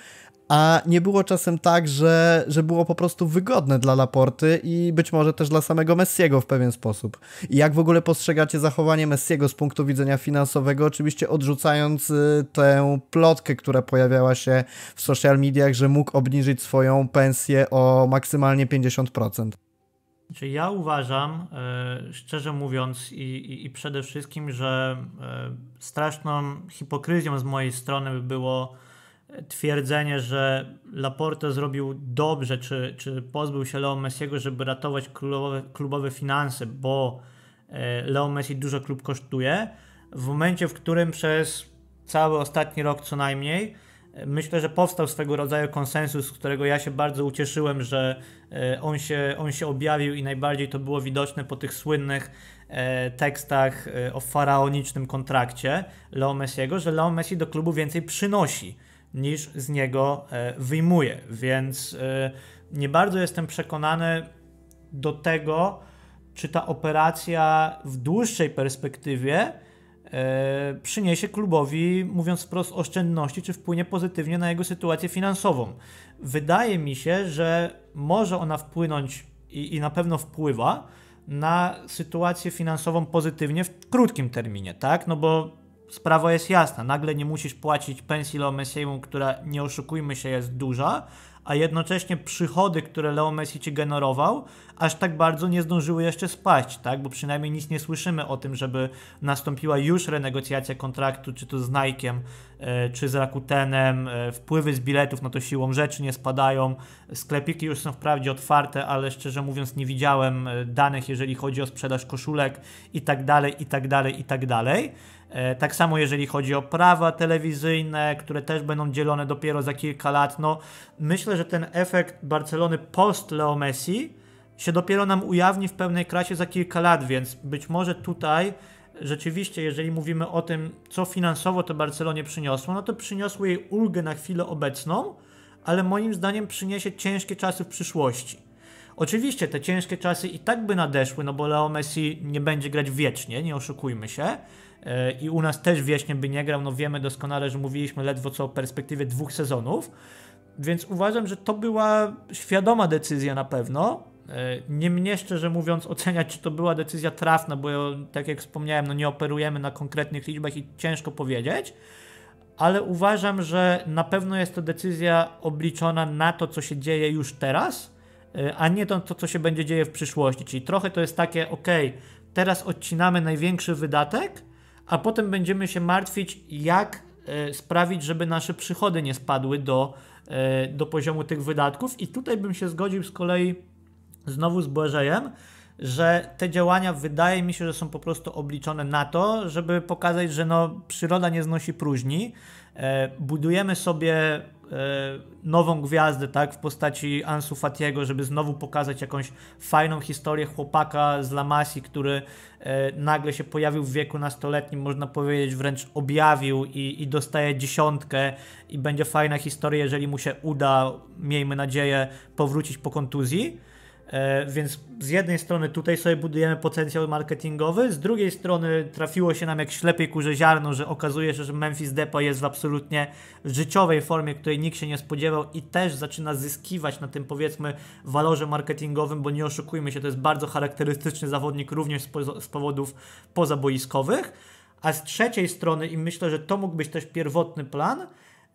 A: a nie było czasem tak, że, że było po prostu wygodne dla Laporty i być może też dla samego Messiego w pewien sposób. I jak w ogóle postrzegacie zachowanie Messiego z punktu widzenia finansowego, oczywiście odrzucając y, tę plotkę, która pojawiała się w social mediach, że mógł obniżyć swoją pensję o maksymalnie 50%. Czy
B: znaczy, ja uważam, e, szczerze mówiąc, i, i, i przede wszystkim, że e, straszną hipokryzją z mojej strony by było twierdzenie, że Laporta zrobił dobrze, czy, czy pozbył się Leo Messiego, żeby ratować klubowe, klubowe finanse, bo e, Leo Messi dużo klub kosztuje, w momencie, w którym przez cały ostatni rok co najmniej e, myślę, że powstał swego rodzaju konsensus, z którego ja się bardzo ucieszyłem, że e, on się, on się objawił i najbardziej to było widoczne po tych słynnych tekstach o faraonicznym kontrakcie Leo Messiego, że Leo Messi do klubu więcej przynosi niż z niego e, wyjmuje, więc e, nie bardzo jestem przekonany do tego, czy ta operacja w dłuższej perspektywie e, przyniesie klubowi, mówiąc wprost, oszczędności, czy wpłynie pozytywnie na jego sytuację finansową. Wydaje mi się, że może ona wpłynąć i, i na pewno wpływa na sytuację finansową pozytywnie w krótkim terminie, tak? No bo sprawa jest jasna. Nagle nie musisz płacić pensji Leo Messiemu, która nie oszukujmy się jest duża, a jednocześnie przychody, które Leo Messi ci generował, aż tak bardzo nie zdążyły jeszcze spaść, tak? Bo przynajmniej nic nie słyszymy o tym, żeby nastąpiła już renegocjacja kontraktu, czy to z Nike'em, e, czy z Rakutenem, e, wpływy z biletów, no to siłą rzeczy nie spadają. Sklepiki już są wprawdzie otwarte, ale szczerze mówiąc nie widziałem e, danych, jeżeli chodzi o sprzedaż koszulek i tak dalej, i tak dalej, i tak dalej. Tak samo jeżeli chodzi o prawa telewizyjne, które też będą dzielone dopiero za kilka lat. No, myślę, że ten efekt Barcelony post Leo Messi się dopiero nam ujawni w pełnej krasie za kilka lat, więc być może tutaj rzeczywiście, jeżeli mówimy o tym, co finansowo to Barcelonie przyniosło, no to przyniosło jej ulgę na chwilę obecną, ale moim zdaniem przyniesie ciężkie czasy w przyszłości. Oczywiście te ciężkie czasy i tak by nadeszły, no bo Leo Messi nie będzie grać wiecznie, nie oszukujmy się. E, I u nas też wiecznie by nie grał, no wiemy doskonale, że mówiliśmy ledwo co o perspektywie dwóch sezonów. Więc uważam, że to była świadoma decyzja na pewno, E, nie mnie szczerze mówiąc oceniać, czy to była decyzja trafna, bo tak jak wspomniałem, no nie operujemy na konkretnych liczbach i ciężko powiedzieć, ale uważam, że na pewno jest to decyzja obliczona na to, co się dzieje już teraz, e, a nie to, to co się będzie dzieje w przyszłości. Czyli trochę to jest takie, ok, teraz odcinamy największy wydatek, a potem będziemy się martwić, jak e, sprawić, żeby nasze przychody nie spadły do, do poziomu tych wydatków. I tutaj bym się zgodził z kolei znowu z Błażejem, że te działania wydaje mi się, że są po prostu obliczone na to, żeby pokazać, że no, przyroda nie znosi próżni. E, budujemy sobie e, nową gwiazdę tak, w postaci Ansu Fatiego, żeby znowu pokazać jakąś fajną historię chłopaka z Lamasi, który e, nagle się pojawił w wieku nastoletnim, można powiedzieć wręcz objawił i, i dostaje dziesiątkę i będzie fajna historia, jeżeli mu się uda, miejmy nadzieję, powrócić po kontuzji E, więc z jednej strony tutaj sobie budujemy potencjał marketingowy, z drugiej strony trafiło się nam jak ślepej kurze ziarno, że okazuje się, że Memphis Depot jest w absolutnie życiowej formie, której nikt się nie spodziewał i też zaczyna zyskiwać na tym powiedzmy walorze marketingowym, bo nie oszukujmy się, to jest bardzo charakterystyczny zawodnik również z powodów pozaboiskowych. A z trzeciej strony, i myślę, że to mógł być też pierwotny plan,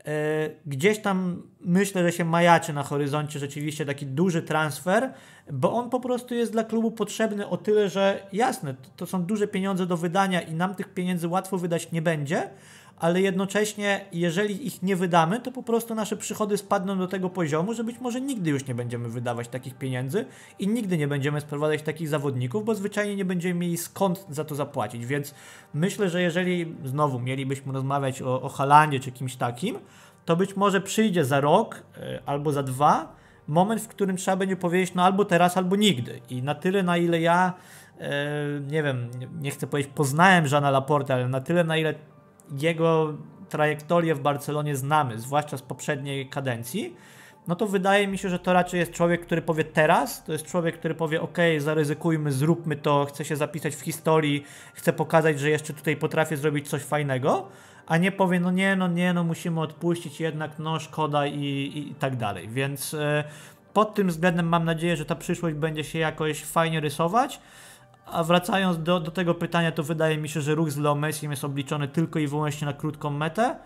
B: E, gdzieś tam myślę, że się majaczy na horyzoncie rzeczywiście taki duży transfer, bo on po prostu jest dla klubu potrzebny o tyle, że jasne, to, to są duże pieniądze do wydania i nam tych pieniędzy łatwo wydać nie będzie, ale jednocześnie, jeżeli ich nie wydamy, to po prostu nasze przychody spadną do tego poziomu, że być może nigdy już nie będziemy wydawać takich pieniędzy i nigdy nie będziemy sprowadzać takich zawodników, bo zwyczajnie nie będziemy mieli skąd za to zapłacić. Więc myślę, że jeżeli znowu mielibyśmy rozmawiać o, o Halandzie czy kimś takim, to być może przyjdzie za rok e, albo za dwa moment, w którym trzeba będzie powiedzieć, no albo teraz, albo nigdy. I na tyle, na ile ja, e, nie wiem, nie chcę powiedzieć, poznałem Żana Laporta, ale na tyle, na ile jego trajektorię w Barcelonie znamy, zwłaszcza z poprzedniej kadencji, no to wydaje mi się, że to raczej jest człowiek, który powie teraz, to jest człowiek, który powie ok, zaryzykujmy, zróbmy to, chcę się zapisać w historii, chcę pokazać, że jeszcze tutaj potrafię zrobić coś fajnego, a nie powie no nie, no nie, no musimy odpuścić jednak, no szkoda i, i, i tak dalej, więc... E, pod tym względem mam nadzieję, że ta przyszłość będzie się jakoś fajnie rysować. A wracając do, do tego pytania, to wydaje mi się, że ruch z Leo Messi jest obliczony tylko i wyłącznie na krótką metę.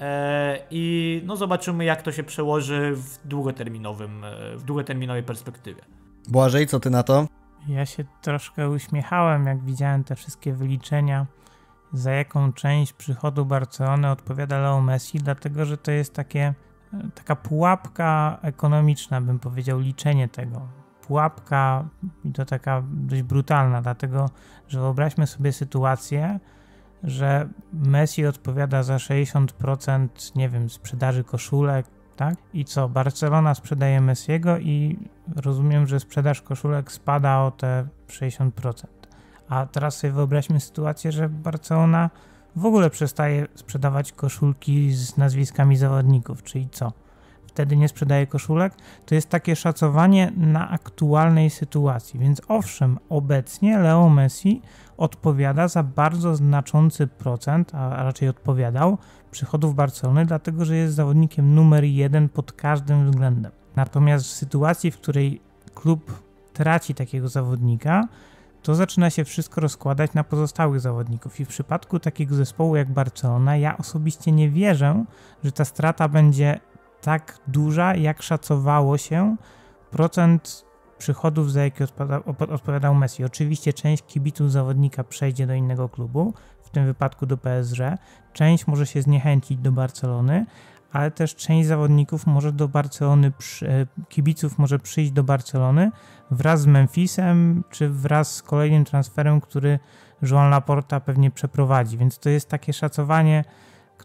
B: E, I no zobaczymy, jak to się przełoży w długoterminowym, e, w długoterminowej perspektywie.
A: Błażej, co ty na to?
C: Ja się troszkę uśmiechałem, jak widziałem te wszystkie wyliczenia, za jaką część przychodu Barcelony odpowiada Leo Messi, dlatego że to jest takie, e, taka pułapka ekonomiczna, bym powiedział, liczenie tego pułapka i to taka dość brutalna, dlatego że wyobraźmy sobie sytuację, że Messi odpowiada za 60% nie wiem, sprzedaży koszulek, tak? I co? Barcelona sprzedaje Messiego i rozumiem, że sprzedaż koszulek spada o te 60%. A teraz sobie wyobraźmy sytuację, że Barcelona w ogóle przestaje sprzedawać koszulki z nazwiskami zawodników, czyli co? wtedy nie sprzedaje koszulek, to jest takie szacowanie na aktualnej sytuacji. Więc owszem, obecnie Leo Messi odpowiada za bardzo znaczący procent, a raczej odpowiadał, przychodów Barcelony, dlatego że jest zawodnikiem numer jeden pod każdym względem. Natomiast w sytuacji, w której klub traci takiego zawodnika, to zaczyna się wszystko rozkładać na pozostałych zawodników. I w przypadku takiego zespołu jak Barcelona, ja osobiście nie wierzę, że ta strata będzie tak duża, jak szacowało się procent przychodów, za jakie odpowiadał Messi. Oczywiście część kibiców zawodnika przejdzie do innego klubu, w tym wypadku do PSG, część może się zniechęcić do Barcelony, ale też część zawodników może do Barcelony, e, kibiców może przyjść do Barcelony wraz z Memphisem, czy wraz z kolejnym transferem, który Joan Laporta pewnie przeprowadzi, więc to jest takie szacowanie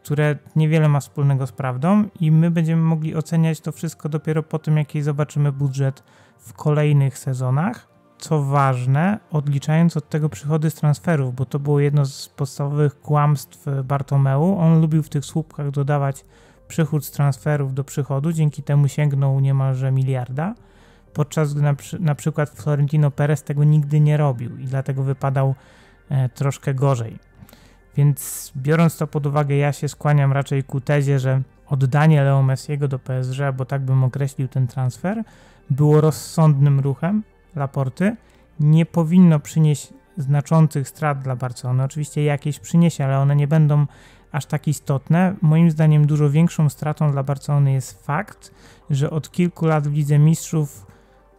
C: które niewiele ma wspólnego z prawdą, i my będziemy mogli oceniać to wszystko dopiero po tym, jaki zobaczymy budżet w kolejnych sezonach. Co ważne, odliczając od tego przychody z transferów, bo to było jedno z podstawowych kłamstw Bartomeu. On lubił w tych słupkach dodawać przychód z transferów do przychodu, dzięki temu sięgnął niemalże miliarda, podczas gdy na, na przykład Florentino Perez tego nigdy nie robił i dlatego wypadał e, troszkę gorzej. Więc biorąc to pod uwagę, ja się skłaniam raczej ku tezie, że oddanie Leo Messiego do PSG, bo tak bym określił ten transfer, było rozsądnym ruchem Laporty. Nie powinno przynieść znaczących strat dla Barcelony. Oczywiście jakieś przyniesie, ale one nie będą aż tak istotne. Moim zdaniem dużo większą stratą dla Barcelony jest fakt, że od kilku lat w Lidze Mistrzów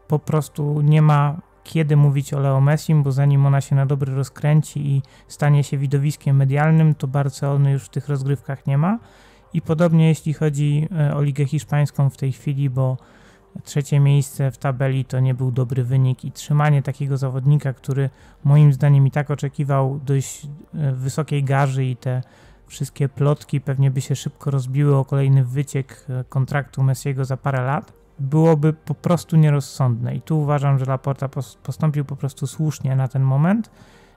C: po prostu nie ma kiedy mówić o Leo Messim, bo zanim ona się na dobry rozkręci i stanie się widowiskiem medialnym, to Barcelony już w tych rozgrywkach nie ma. I podobnie jeśli chodzi e, o Ligę Hiszpańską w tej chwili, bo trzecie miejsce w tabeli to nie był dobry wynik i trzymanie takiego zawodnika, który moim zdaniem i tak oczekiwał dość e, wysokiej garzy i te wszystkie plotki pewnie by się szybko rozbiły o kolejny wyciek e, kontraktu Messiego za parę lat byłoby po prostu nierozsądne. I tu uważam, że Laporta postąpił po prostu słusznie na ten moment.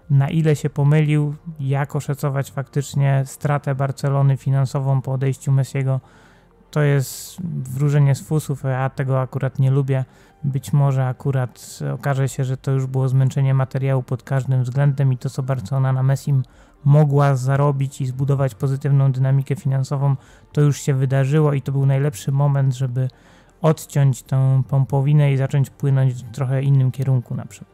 C: Na ile się pomylił, jak oszacować faktycznie stratę Barcelony finansową po odejściu Messiego, to jest wróżenie z fusów, ja tego akurat nie lubię. Być może akurat okaże się, że to już było zmęczenie materiału pod każdym względem i to, co Barcelona na Messim mogła zarobić i zbudować pozytywną dynamikę finansową, to już się wydarzyło i to był najlepszy moment, żeby odciąć tą pompowinę i zacząć płynąć w trochę innym kierunku na przykład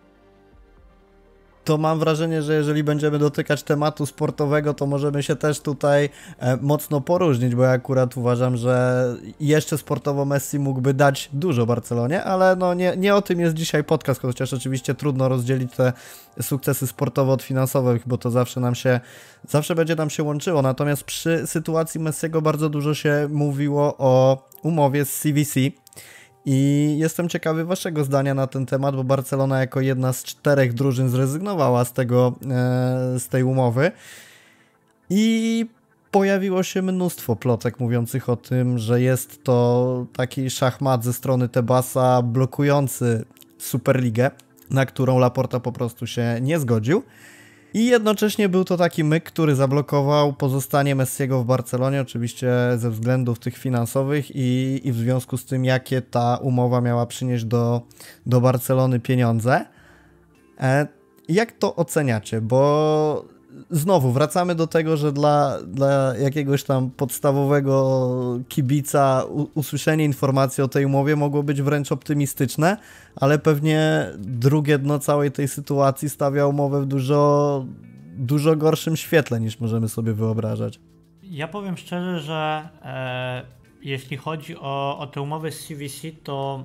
A: to mam wrażenie, że jeżeli będziemy dotykać tematu sportowego, to możemy się też tutaj e, mocno poróżnić, bo ja akurat uważam, że jeszcze sportowo Messi mógłby dać dużo Barcelonie, ale no nie, nie o tym jest dzisiaj podcast, chociaż oczywiście trudno rozdzielić te sukcesy sportowe od finansowych, bo to zawsze nam się, zawsze będzie nam się łączyło. Natomiast przy sytuacji Messiego bardzo dużo się mówiło o umowie z CVC, i jestem ciekawy waszego zdania na ten temat, bo Barcelona jako jedna z czterech drużyn zrezygnowała z tego, e, z tej umowy. I pojawiło się mnóstwo plotek mówiących o tym, że jest to taki szachmat ze strony Tebasa blokujący Superligę, na którą Laporta po prostu się nie zgodził. I jednocześnie był to taki myk, który zablokował pozostanie Messiego w Barcelonie, oczywiście ze względów tych finansowych i, i w związku z tym, jakie ta umowa miała przynieść do, do Barcelony pieniądze. E, jak to oceniacie? Bo znowu wracamy do tego, że dla, dla jakiegoś tam podstawowego kibica usłyszenie informacji o tej umowie mogło być wręcz optymistyczne, ale pewnie drugie dno całej tej sytuacji stawia umowę w dużo, dużo gorszym świetle niż możemy sobie wyobrażać.
B: Ja powiem szczerze, że e, jeśli chodzi o, o tę umowę z CVC, to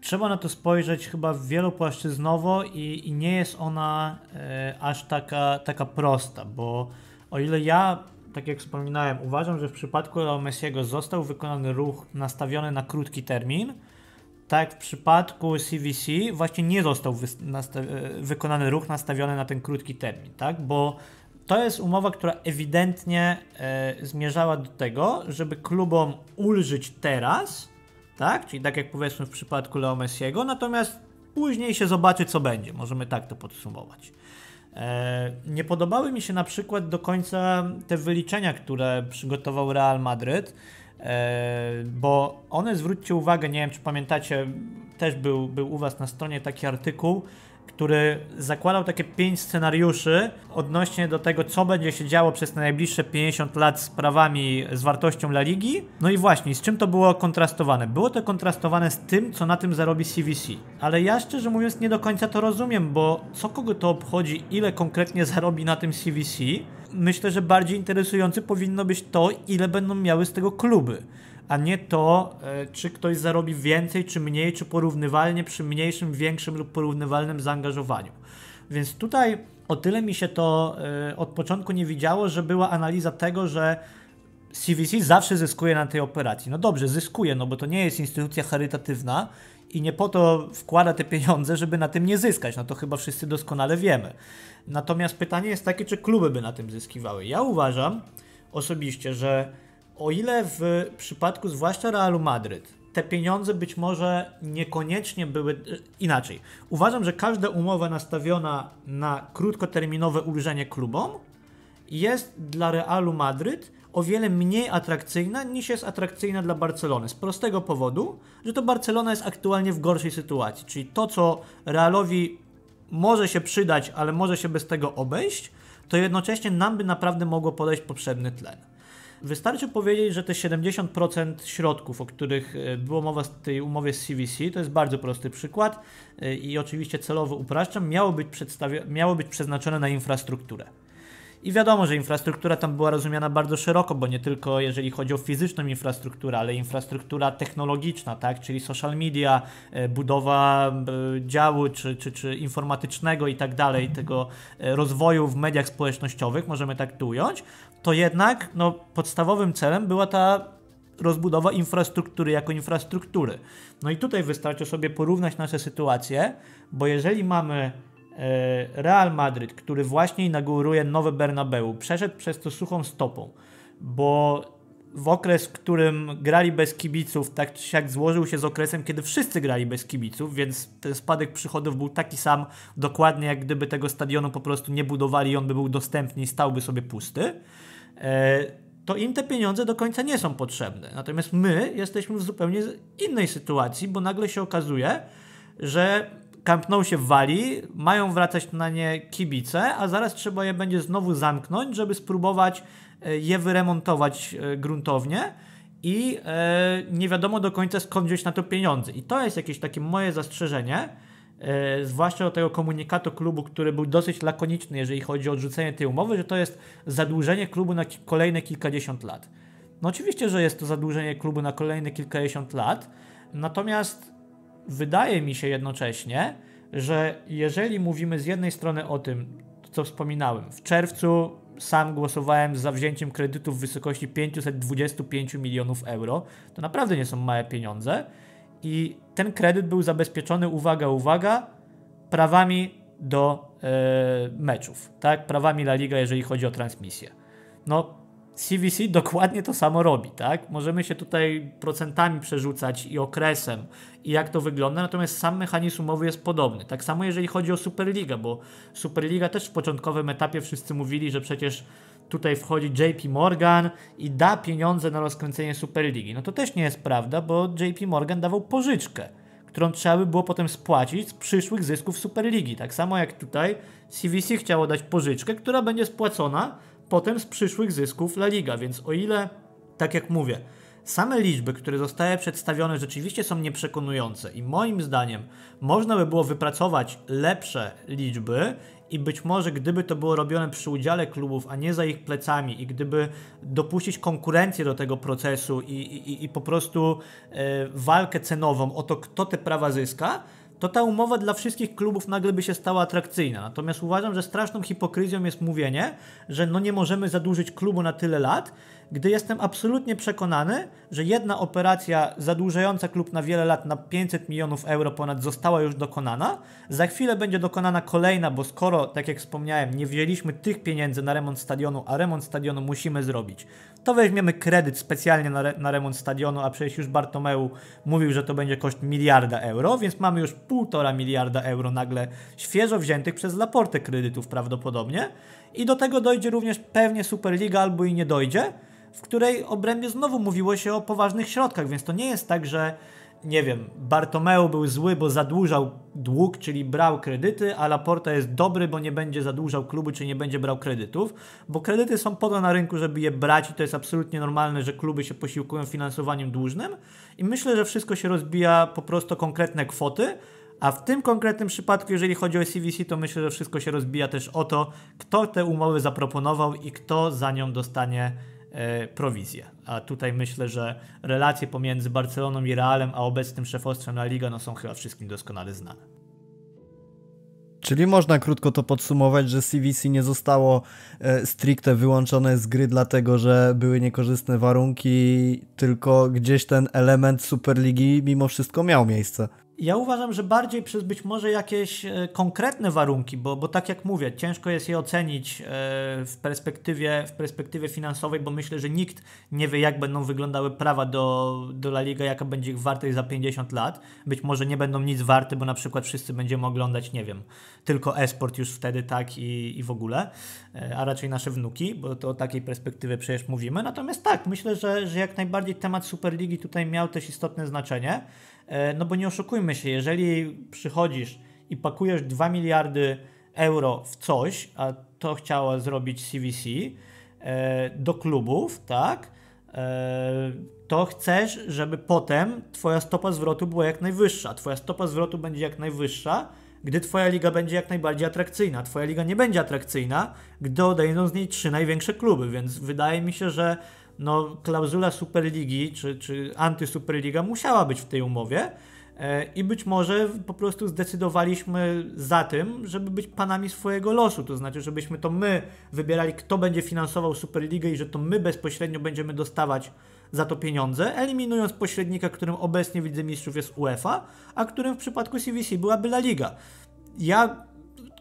B: trzeba na to spojrzeć chyba wielopłaszczyznowo i, i nie jest ona y, aż taka, taka prosta, bo o ile ja, tak jak wspominałem, uważam, że w przypadku Leo Messiego został wykonany ruch nastawiony na krótki termin, tak w przypadku CVC właśnie nie został wy, e, wykonany ruch nastawiony na ten krótki termin, tak, bo to jest umowa, która ewidentnie y, zmierzała do tego, żeby klubom ulżyć teraz, tak? Czyli tak jak powiedzmy w przypadku Leo Messiego, natomiast później się zobaczy, co będzie. Możemy tak to podsumować. E, nie podobały mi się na przykład do końca te wyliczenia, które przygotował Real Madryt, e, bo one, zwróćcie uwagę, nie wiem czy pamiętacie, też był, był u Was na stronie taki artykuł, który zakładał takie pięć scenariuszy odnośnie do tego, co będzie się działo przez najbliższe 50 lat z prawami, z wartością La Ligi. No i właśnie, z czym to było kontrastowane? Było to kontrastowane z tym, co na tym zarobi CVC. Ale ja szczerze mówiąc nie do końca to rozumiem, bo co kogo to obchodzi, ile konkretnie zarobi na tym CVC? Myślę, że bardziej interesujący powinno być to, ile będą miały z tego kluby a nie to, e, czy ktoś zarobi więcej, czy mniej, czy porównywalnie przy mniejszym, większym lub porównywalnym zaangażowaniu. Więc tutaj o tyle mi się to e, od początku nie widziało, że była analiza tego, że CVC zawsze zyskuje na tej operacji. No dobrze, zyskuje, no bo to nie jest instytucja charytatywna i nie po to wkłada te pieniądze, żeby na tym nie zyskać. No to chyba wszyscy doskonale wiemy. Natomiast pytanie jest takie, czy kluby by na tym zyskiwały. Ja uważam osobiście, że o ile w przypadku zwłaszcza Realu Madryt te pieniądze być może niekoniecznie były e, inaczej. Uważam, że każda umowa nastawiona na krótkoterminowe ulżenie klubom jest dla Realu Madryt o wiele mniej atrakcyjna niż jest atrakcyjna dla Barcelony. Z prostego powodu, że to Barcelona jest aktualnie w gorszej sytuacji. Czyli to, co Realowi może się przydać, ale może się bez tego obejść, to jednocześnie nam by naprawdę mogło podejść potrzebny tlen. Wystarczy powiedzieć, że te 70% środków, o których e, było mowa w tej umowie z CVC, to jest bardzo prosty przykład e, i oczywiście celowo upraszczam, miało być, miało być przeznaczone na infrastrukturę. I wiadomo, że infrastruktura tam była rozumiana bardzo szeroko, bo nie tylko jeżeli chodzi o fizyczną infrastrukturę, ale infrastruktura technologiczna, tak? czyli social media, e, budowa działu czy, czy, czy informatycznego i tak dalej, tego rozwoju w mediach społecznościowych, możemy tak tu ująć, to jednak no, podstawowym celem była ta rozbudowa infrastruktury jako infrastruktury. No i tutaj wystarczy sobie porównać nasze sytuacje, bo jeżeli mamy e, Real Madryt, który właśnie inauguruje nowe Bernabeu, przeszedł przez to suchą stopą, bo w okres, w którym grali bez kibiców, tak czy siak złożył się z okresem, kiedy wszyscy grali bez kibiców, więc ten spadek przychodów był taki sam, dokładnie jak gdyby tego stadionu po prostu nie budowali, on by był dostępny i stałby sobie pusty. E, to im te pieniądze do końca nie są potrzebne. Natomiast my jesteśmy w zupełnie innej sytuacji, bo nagle się okazuje, że Camp Nou się wali, mają wracać na nie kibice, a zaraz trzeba je będzie znowu zamknąć, żeby spróbować e, je wyremontować e, gruntownie i nie wiadomo do końca skąd wziąć na to pieniądze. I to jest jakieś takie moje zastrzeżenie, E, zwłaszcza do tego komunikatu klubu, który był dosyć lakoniczny, jeżeli chodzi o odrzucenie tej umowy, że to jest zadłużenie klubu na kolejne kilkadziesiąt lat. No oczywiście, że jest to zadłużenie klubu na kolejne kilkadziesiąt lat, natomiast wydaje mi się jednocześnie, że jeżeli mówimy z jednej strony o tym, co wspominałem, w czerwcu sam głosowałem za wzięciem kredytów w wysokości 525 milionów euro, to naprawdę nie są małe pieniądze, i ten kredyt był zabezpieczony, uwaga, uwaga, prawami do e, meczów, tak? Prawami La Liga, jeżeli chodzi o transmisję. No, CVC dokładnie to samo robi, tak? Możemy się tutaj procentami przerzucać i okresem i jak to wygląda, natomiast sam mechanizm umowy jest podobny. Tak samo jeżeli chodzi o Superliga, bo Superliga też w początkowym etapie wszyscy mówili, że przecież tutaj wchodzi JP Morgan i da pieniądze na rozkręcenie Superligi. No to też nie jest prawda, bo JP Morgan dawał pożyczkę, którą trzeba by było potem spłacić z przyszłych zysków Superligi. Tak samo jak tutaj CVC chciało dać pożyczkę, która będzie spłacona potem z przyszłych zysków La Liga, więc o ile, tak jak mówię, Same liczby, które zostały przedstawione, rzeczywiście są nieprzekonujące i moim zdaniem można by było wypracować lepsze liczby i być może gdyby to było robione przy udziale klubów, a nie za ich plecami, i gdyby dopuścić konkurencję do tego procesu i, i, i po prostu e, walkę cenową o to, kto te prawa zyska, to ta umowa dla wszystkich klubów nagle by się stała atrakcyjna. Natomiast uważam, że straszną hipokryzją jest mówienie, że no nie możemy zadłużyć klubu na tyle lat, gdy jestem absolutnie przekonany, że jedna operacja zadłużająca klub na wiele lat na 500 milionów euro ponad została już dokonana, za chwilę będzie dokonana kolejna, bo skoro, tak jak wspomniałem, nie wzięliśmy tych pieniędzy na remont stadionu, a remont stadionu musimy zrobić, to weźmiemy kredyt specjalnie na, re na remont stadionu, a przecież już Bartomeu mówił, że to będzie koszt miliarda euro, więc mamy już półtora miliarda euro nagle świeżo wziętych przez Laportę kredytów prawdopodobnie i do tego dojdzie również pewnie Superliga albo i nie dojdzie, w której obrębie znowu mówiło się o poważnych środkach, więc to nie jest tak, że nie wiem, Bartomeu był zły, bo zadłużał dług, czyli brał kredyty, a Laporta jest dobry, bo nie będzie zadłużał klubu, czy nie będzie brał kredytów, bo kredyty są po to na rynku, żeby je brać i to jest absolutnie normalne, że kluby się posiłkują finansowaniem dłużnym i myślę, że wszystko się rozbija po prostu konkretne kwoty, a w tym konkretnym przypadku, jeżeli chodzi o CVC, to myślę, że wszystko się rozbija też o to, kto te umowy zaproponował i kto za nią dostanie E, prowizję. A tutaj myślę, że relacje pomiędzy Barceloną i Realem, a obecnym szefostwem La Liga no są chyba wszystkim doskonale znane.
A: Czyli można krótko to podsumować, że CVC nie zostało e, stricte wyłączone z gry, dlatego że były niekorzystne warunki, tylko gdzieś ten element Superligi mimo wszystko miał miejsce.
B: Ja uważam, że bardziej przez być może jakieś e, konkretne warunki, bo, bo tak jak mówię, ciężko jest je ocenić e, w perspektywie, w perspektywie finansowej, bo myślę, że nikt nie wie, jak będą wyglądały prawa do, do La Liga, jaka będzie ich wartość za 50 lat. Być może nie będą nic warte, bo na przykład wszyscy będziemy oglądać, nie wiem, tylko e-sport już wtedy tak i, i w ogóle, e, a raczej nasze wnuki, bo to o takiej perspektywie przecież mówimy. Natomiast tak, myślę, że, że jak najbardziej temat Superligi tutaj miał też istotne znaczenie. E, no bo nie oszukujmy się, jeżeli przychodzisz i pakujesz 2 miliardy euro w coś, a to chciała zrobić CVC e, do klubów, tak? E, to chcesz, żeby potem Twoja stopa zwrotu była jak najwyższa. Twoja stopa zwrotu będzie jak najwyższa, gdy Twoja liga będzie jak najbardziej atrakcyjna. Twoja liga nie będzie atrakcyjna, gdy odejdą z niej trzy największe kluby, więc wydaje mi się, że no, klauzula Superligi czy, czy antysuperliga musiała być w tej umowie. E, I być może po prostu zdecydowaliśmy za tym, żeby być panami swojego losu, to znaczy, żebyśmy to my wybierali, kto będzie finansował Superligę i że to my bezpośrednio będziemy dostawać za to pieniądze, eliminując pośrednika, którym obecnie widzę mistrzów jest UEFA, a którym w przypadku CVC byłaby La Liga. Ja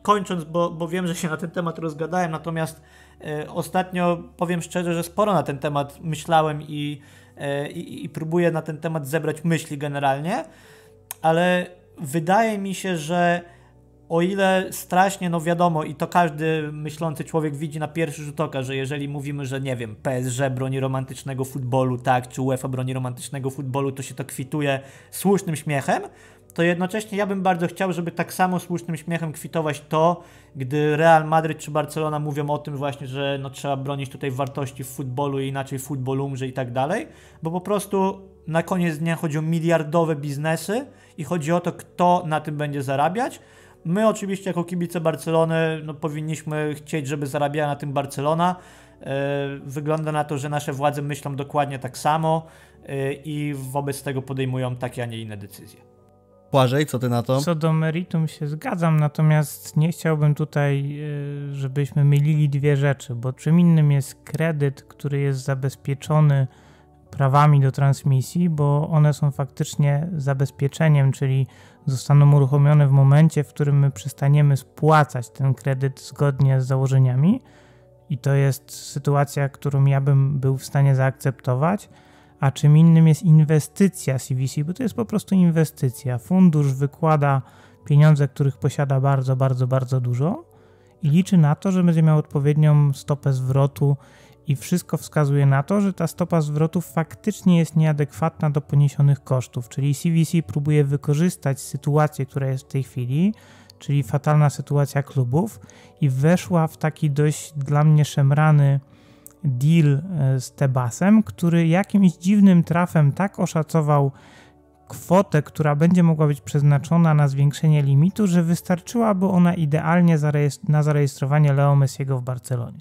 B: kończąc, bo, bo wiem, że się na ten temat rozgadałem, natomiast e, ostatnio powiem szczerze, że sporo na ten temat myślałem i, e, i, i próbuję na ten temat zebrać myśli generalnie, ale wydaje mi się, że o ile strasznie, no wiadomo, i to każdy myślący człowiek widzi na pierwszy rzut oka, że jeżeli mówimy, że nie wiem, PSG broni romantycznego futbolu, tak, czy UEFA broni romantycznego futbolu, to się to kwituje słusznym śmiechem, to jednocześnie ja bym bardzo chciał, żeby tak samo słusznym śmiechem kwitować to, gdy Real Madrid czy Barcelona mówią o tym właśnie, że no, trzeba bronić tutaj wartości w futbolu i inaczej futbol umrze i tak dalej, bo po prostu na koniec dnia chodzi o miliardowe biznesy i chodzi o to, kto na tym będzie zarabiać. My oczywiście jako kibice Barcelony no, powinniśmy chcieć, żeby zarabiała na tym Barcelona. E, wygląda na to, że nasze władze myślą dokładnie tak samo e, i wobec tego podejmują takie, a nie inne decyzje.
A: Płażej, co ty na to? Co do meritum
C: się zgadzam, natomiast nie chciałbym tutaj, y, żebyśmy mylili dwie rzeczy, bo czym innym jest kredyt, który jest zabezpieczony prawami do transmisji, bo one są faktycznie zabezpieczeniem, czyli zostaną uruchomione w momencie, w którym my przestaniemy spłacać ten kredyt zgodnie z założeniami. I to jest sytuacja, którą ja bym był w stanie zaakceptować a czym innym jest inwestycja CVC, bo to jest po prostu inwestycja. Fundusz wykłada pieniądze, których posiada bardzo, bardzo, bardzo dużo i liczy na to, że będzie miał odpowiednią stopę zwrotu i wszystko wskazuje na to, że ta stopa zwrotu faktycznie jest nieadekwatna do poniesionych kosztów, czyli CVC próbuje wykorzystać sytuację, która jest w tej chwili, czyli fatalna sytuacja klubów i weszła w taki dość dla mnie szemrany deal e, z Tebasem, który jakimś dziwnym trafem tak oszacował kwotę, która będzie mogła być przeznaczona na zwiększenie limitu, że wystarczyłaby ona idealnie na zarejestrowanie Leo Messiego w Barcelonie.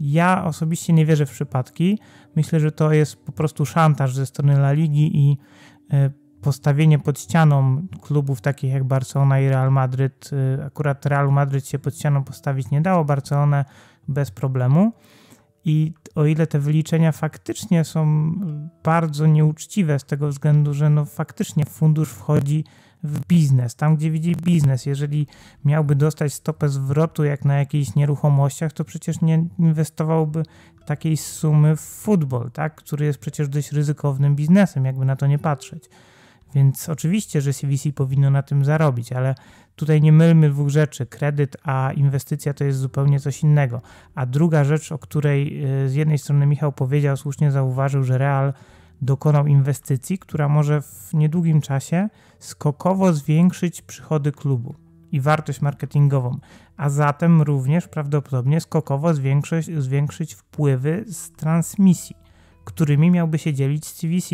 C: Ja osobiście nie wierzę w przypadki. Myślę, że to jest po prostu szantaż ze strony La Ligi i e, postawienie pod ścianą klubów takich jak Barcelona i Real Madryt. E, akurat Realu Madryt się pod ścianą postawić nie dało, Barcelonę bez problemu. I o ile te wyliczenia faktycznie są bardzo nieuczciwe z tego względu, że no faktycznie fundusz wchodzi w biznes, tam gdzie widzi biznes. Jeżeli miałby dostać stopę zwrotu jak na jakichś nieruchomościach, to przecież nie inwestowałby takiej sumy w futbol, tak? który jest przecież dość ryzykownym biznesem, jakby na to nie patrzeć. Więc oczywiście, że CVC powinno na tym zarobić, ale tutaj nie mylmy dwóch rzeczy. Kredyt a inwestycja to jest zupełnie coś innego. A druga rzecz, o której y, z jednej strony Michał powiedział, słusznie zauważył, że Real dokonał inwestycji, która może w niedługim czasie skokowo zwiększyć przychody klubu i wartość marketingową, a zatem również prawdopodobnie skokowo zwiększyć, zwiększyć wpływy z transmisji, którymi miałby się dzielić CVC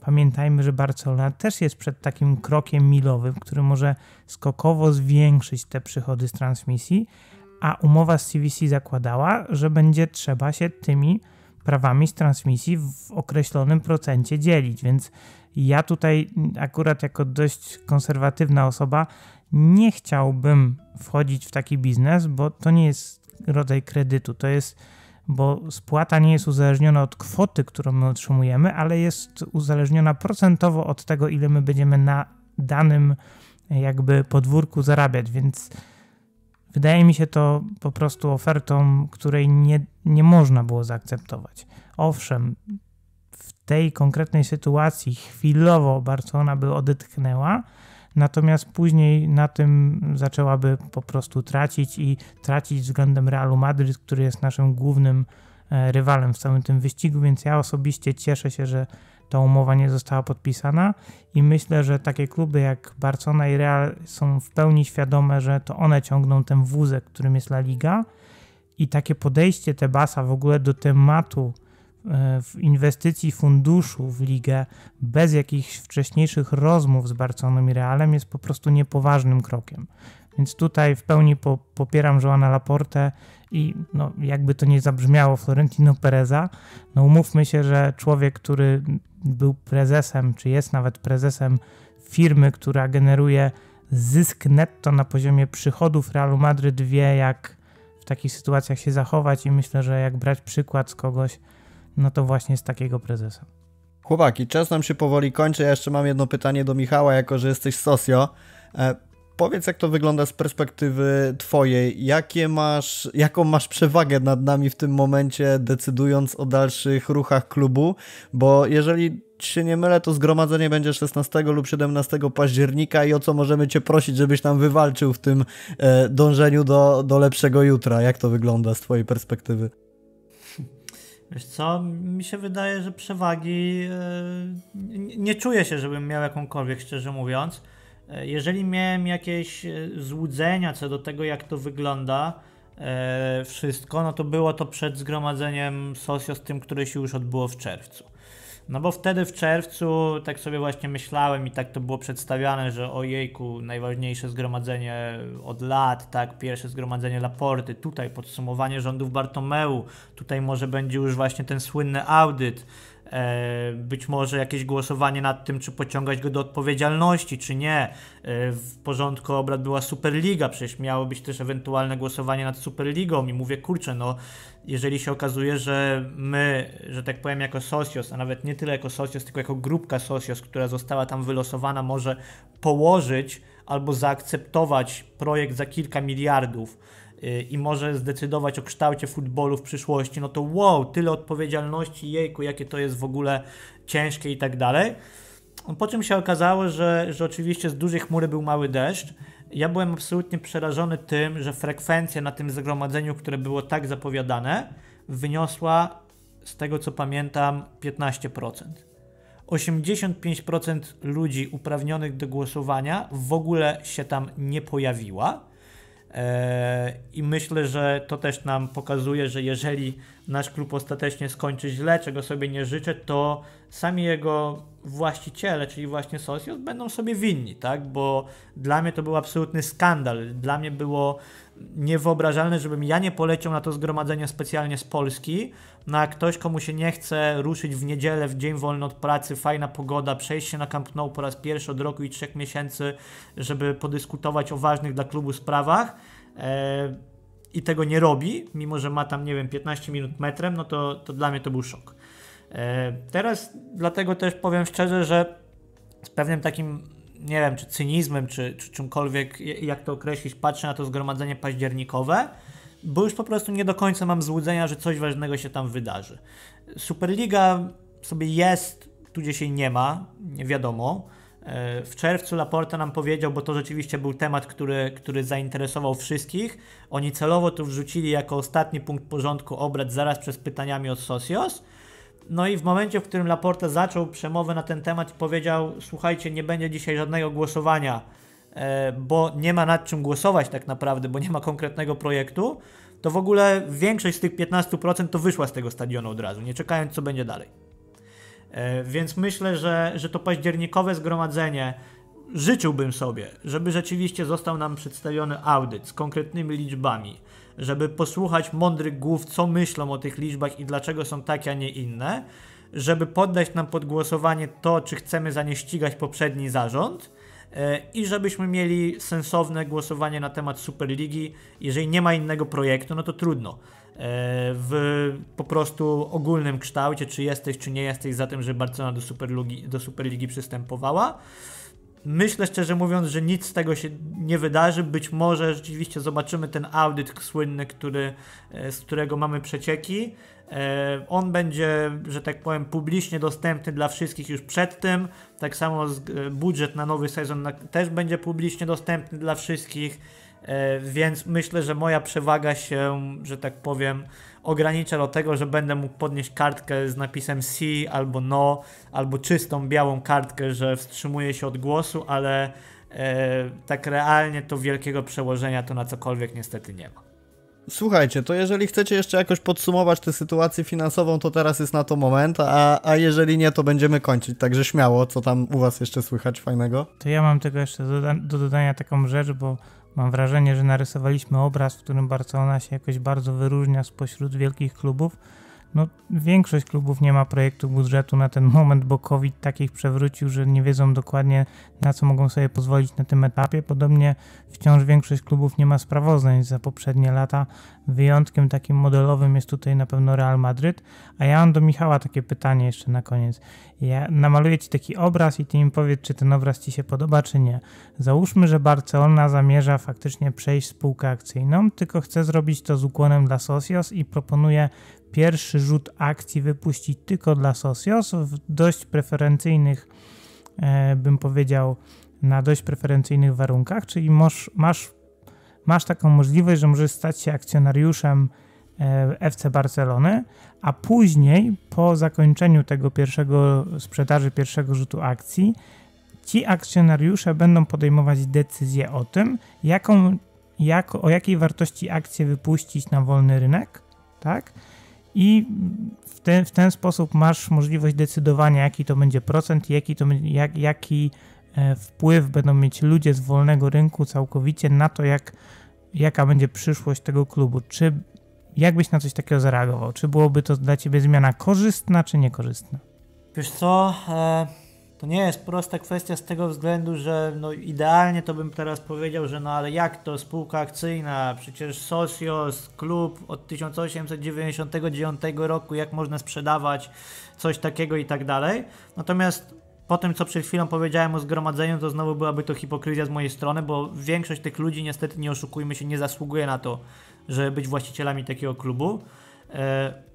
C: Pamiętajmy, że Barcelona też jest przed takim krokiem milowym, który może skokowo zwiększyć te przychody z transmisji, a umowa z CVC zakładała, że będzie trzeba się tymi prawami z transmisji w określonym procencie dzielić, więc ja tutaj akurat jako dość konserwatywna osoba nie chciałbym wchodzić w taki biznes, bo to nie jest rodzaj kredytu, to jest bo spłata nie jest uzależniona od kwoty, którą my otrzymujemy, ale jest uzależniona procentowo od tego, ile my będziemy na danym jakby podwórku zarabiać, więc wydaje mi się to po prostu ofertą, której nie, nie można było zaakceptować. Owszem, w tej konkretnej sytuacji chwilowo Barcelona by odetchnęła, natomiast później na tym zaczęłaby po prostu tracić i tracić względem Realu Madryt, który jest naszym głównym e, rywalem w całym tym wyścigu, więc ja osobiście cieszę się, że ta umowa nie została podpisana i myślę, że takie kluby jak Barcelona i Real są w pełni świadome, że to one ciągną ten wózek, którym jest La Liga i takie podejście Tebasa w ogóle do tematu E, inwestycji funduszu w ligę bez jakichś wcześniejszych rozmów z Barceloną i Realem jest po prostu niepoważnym krokiem. Więc tutaj w pełni po, popieram Joana Laporte i no, jakby to nie zabrzmiało Florentino Pereza, no umówmy się, że człowiek, który był prezesem, czy jest nawet prezesem firmy, która generuje zysk netto na poziomie przychodów Realu Madryt wie jak w takich sytuacjach się zachować i myślę, że jak brać przykład z kogoś, no to właśnie z takiego prezesa.
A: Chłopaki, czas nam się powoli kończy. Ja jeszcze mam jedno pytanie do Michała, jako że jesteś socio. E, powiedz, jak to wygląda z perspektywy twojej. Jakie masz, jaką masz przewagę nad nami w tym momencie, decydując o dalszych ruchach klubu? Bo jeżeli się nie mylę, to zgromadzenie będzie 16 lub 17 października i o co możemy cię prosić, żebyś nam wywalczył w tym e, dążeniu do, do lepszego jutra? Jak to wygląda z twojej perspektywy?
B: Wiesz co, mi się wydaje, że przewagi e, nie czuję się, żebym miał jakąkolwiek, szczerze mówiąc. E, jeżeli miałem jakieś e, złudzenia co do tego, jak to wygląda wszystko, no to było to przed zgromadzeniem Sosio z tym, które się już odbyło w czerwcu. No bo wtedy w czerwcu tak sobie właśnie myślałem i tak to było przedstawiane, że ojejku, najważniejsze zgromadzenie od lat, tak, pierwsze zgromadzenie Laporty, tutaj podsumowanie rządów Bartomeu, tutaj może będzie już właśnie ten słynny audyt, e, być może jakieś głosowanie nad tym, czy pociągać go do odpowiedzialności, czy nie. E, w porządku obrad była Superliga, przecież miało być też ewentualne głosowanie nad Superligą i mówię, kurczę, no jeżeli się okazuje, że my, że tak powiem, jako socios, a nawet nie tyle jako socios, tylko jako grupka socios, która została tam wylosowana, może położyć albo zaakceptować projekt za kilka miliardów y, i może zdecydować o kształcie futbolu w przyszłości, no to wow, tyle odpowiedzialności, jejku, jakie to jest w ogóle ciężkie i tak dalej. Po czym się okazało, że, że oczywiście z dużej chmury był mały deszcz, ja byłem absolutnie przerażony tym, że frekwencja na tym zgromadzeniu, które było tak zapowiadane, wyniosła z tego co pamiętam 15%. 85% ludzi uprawnionych do głosowania w ogóle się tam nie pojawiła. E, I myślę, że to też nam pokazuje, że jeżeli nasz klub ostatecznie skończy źle, czego sobie nie życzę, to sami jego właściciele, czyli właśnie Socios, będą sobie winni, tak? Bo dla mnie to był absolutny skandal. Dla mnie było niewyobrażalne, żebym ja nie poleciał na to zgromadzenie specjalnie z Polski, na no ktoś, komu się nie chce ruszyć w niedzielę, w dzień wolny od pracy, fajna pogoda, przejść się na Camp Nou po raz pierwszy od roku i trzech miesięcy, żeby podyskutować o ważnych dla klubu sprawach e, i tego nie robi, mimo że ma tam, nie wiem, 15 minut metrem, no to, to dla mnie to był szok. E, teraz dlatego też powiem szczerze, że z pewnym takim nie wiem, czy cynizmem, czy, czy czymkolwiek, jak to określić, patrzę na to zgromadzenie październikowe, bo już po prostu nie do końca mam złudzenia, że coś ważnego się tam wydarzy. Superliga sobie jest, tu gdzieś jej nie ma, nie wiadomo. E, w czerwcu Laporta nam powiedział, bo to rzeczywiście był temat, który, który zainteresował wszystkich. Oni celowo to wrzucili jako ostatni punkt porządku obrad zaraz przez pytaniami od Socios no i w momencie, w którym Laporta zaczął przemowę na ten temat, powiedział: Słuchajcie, nie będzie dzisiaj żadnego głosowania, e, bo nie ma nad czym głosować tak naprawdę, bo nie ma konkretnego projektu, to w ogóle większość z tych 15% to wyszła z tego stadionu od razu, nie czekając, co będzie dalej. E, więc myślę, że, że to październikowe zgromadzenie życzyłbym sobie, żeby rzeczywiście został nam przedstawiony audyt z konkretnymi liczbami żeby posłuchać mądrych głów, co myślą o tych liczbach i dlaczego są takie, a nie inne, żeby poddać nam pod głosowanie to, czy chcemy za nie ścigać poprzedni zarząd e, i żebyśmy mieli sensowne głosowanie na temat Superligi. Jeżeli nie ma innego projektu, no to trudno. E, w po prostu ogólnym kształcie, czy jesteś, czy nie jesteś za tym, że Barcelona do Superligi, do Superligi przystępowała. Myślę szczerze mówiąc, że nic z tego się nie wydarzy. Być może rzeczywiście zobaczymy ten audyt słynny, który, e, z którego mamy przecieki. E, on będzie, że tak powiem, publicznie dostępny dla wszystkich już przed tym. Tak samo e, budżet na nowy sezon też będzie publicznie dostępny dla wszystkich. Więc myślę, że moja przewaga się, że tak powiem, ogranicza do tego, że będę mógł podnieść kartkę z napisem "si" albo no, albo czystą białą kartkę, że wstrzymuję się od głosu, ale e, tak realnie to wielkiego przełożenia to na cokolwiek niestety nie ma.
A: Słuchajcie, to jeżeli chcecie jeszcze jakoś podsumować tę sytuację finansową, to teraz jest na to moment, a, a jeżeli nie, to będziemy kończyć. Także śmiało, co tam u Was jeszcze słychać fajnego?
C: To ja mam tego jeszcze do, do dodania taką rzecz, bo Mam wrażenie, że narysowaliśmy obraz, w którym Barcelona się jakoś bardzo wyróżnia spośród wielkich klubów, no, większość klubów nie ma projektu budżetu na ten moment, bo COVID takich przewrócił, że nie wiedzą dokładnie na co mogą sobie pozwolić na tym etapie. Podobnie wciąż większość klubów nie ma sprawozdań za poprzednie lata. Wyjątkiem takim modelowym jest tutaj na pewno Real Madryt. A ja mam do Michała takie pytanie jeszcze na koniec. Ja namaluję Ci taki obraz i Ty mi powiedz, czy ten obraz Ci się podoba, czy nie. Załóżmy, że Barcelona zamierza faktycznie przejść spółkę akcyjną, tylko chce zrobić to z ukłonem dla Socios i proponuje pierwszy rzut akcji wypuścić tylko dla Socios w dość preferencyjnych, e, bym powiedział, na dość preferencyjnych warunkach, czyli masz, masz, masz taką możliwość, że możesz stać się akcjonariuszem e, FC Barcelony, a później po zakończeniu tego pierwszego sprzedaży, pierwszego rzutu akcji, ci akcjonariusze będą podejmować decyzję o tym, jaką, jak, o jakiej wartości akcję wypuścić na wolny rynek, tak? i w, ten w ten sposób masz możliwość decydowania, jaki to będzie procent, jaki, to, jak, jaki e, wpływ będą mieć ludzie z wolnego rynku całkowicie na to, jak, jaka będzie przyszłość tego klubu. Czy jakbyś na coś takiego zareagował? Czy byłoby to dla ciebie zmiana korzystna, czy niekorzystna?
B: Wiesz co, e to nie jest prosta kwestia z tego względu, że no idealnie to bym teraz powiedział, że no ale jak to spółka akcyjna, przecież Socios, klub od 1899 roku, jak można sprzedawać coś takiego i tak dalej. Natomiast po tym, co przed chwilą powiedziałem o zgromadzeniu, to znowu byłaby to hipokryzja z mojej strony, bo większość tych ludzi, niestety nie oszukujmy się, nie zasługuje na to, żeby być właścicielami takiego klubu. E,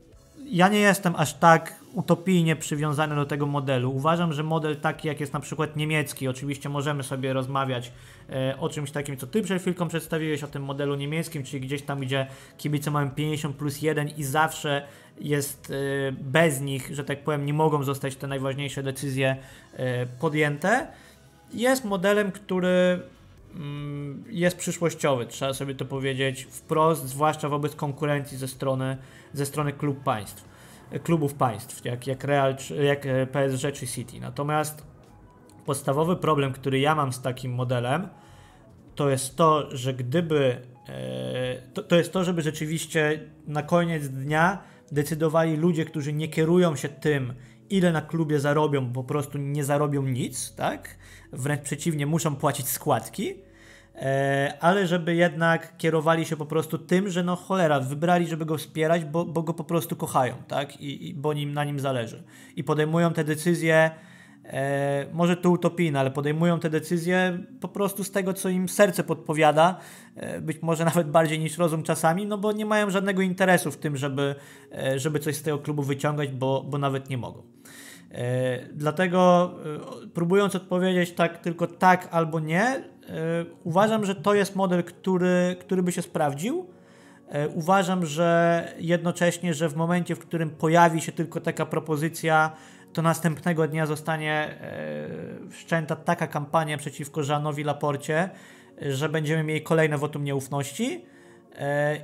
B: ja nie jestem aż tak utopijnie przywiązany do tego modelu. Uważam, że model taki jak jest na przykład niemiecki, oczywiście możemy sobie rozmawiać e, o czymś takim, co ty przed chwilką przedstawiłeś, o tym modelu niemieckim, czyli gdzieś tam, gdzie kibice mają 50 plus 1 i zawsze jest e, bez nich, że tak powiem, nie mogą zostać te najważniejsze decyzje e, podjęte. Jest modelem, który Mm, jest przyszłościowy, trzeba sobie to powiedzieć wprost, zwłaszcza wobec konkurencji ze strony, ze strony klub państw, klubów państw, jak, jak Real, jak e, PSG czy City. Natomiast podstawowy problem, który ja mam z takim modelem, to jest to, że gdyby e, to, to jest to, żeby rzeczywiście na koniec dnia decydowali ludzie, którzy nie kierują się tym, ile na klubie zarobią, po prostu nie zarobią nic, tak? Wręcz przeciwnie, muszą płacić składki, E, ale żeby jednak kierowali się po prostu tym, że no cholera, wybrali, żeby go wspierać, bo, bo go po prostu kochają, tak? I, i bo nim, na nim zależy. I podejmują te decyzje, e, może to utopijne, ale podejmują te decyzje po prostu z tego, co im serce podpowiada, e, być może nawet bardziej niż rozum czasami, no bo nie mają żadnego interesu w tym, żeby, e, żeby coś z tego klubu wyciągać, bo, bo nawet nie mogą. E, dlatego e, próbując odpowiedzieć tak, tylko tak albo nie, E, uważam, że to jest model, który, który by się sprawdził. E, uważam, że jednocześnie, że w momencie, w którym pojawi się tylko taka propozycja, to następnego dnia zostanie e, wszczęta taka kampania przeciwko Żanowi Laporcie, że będziemy mieli kolejne wotum nieufności.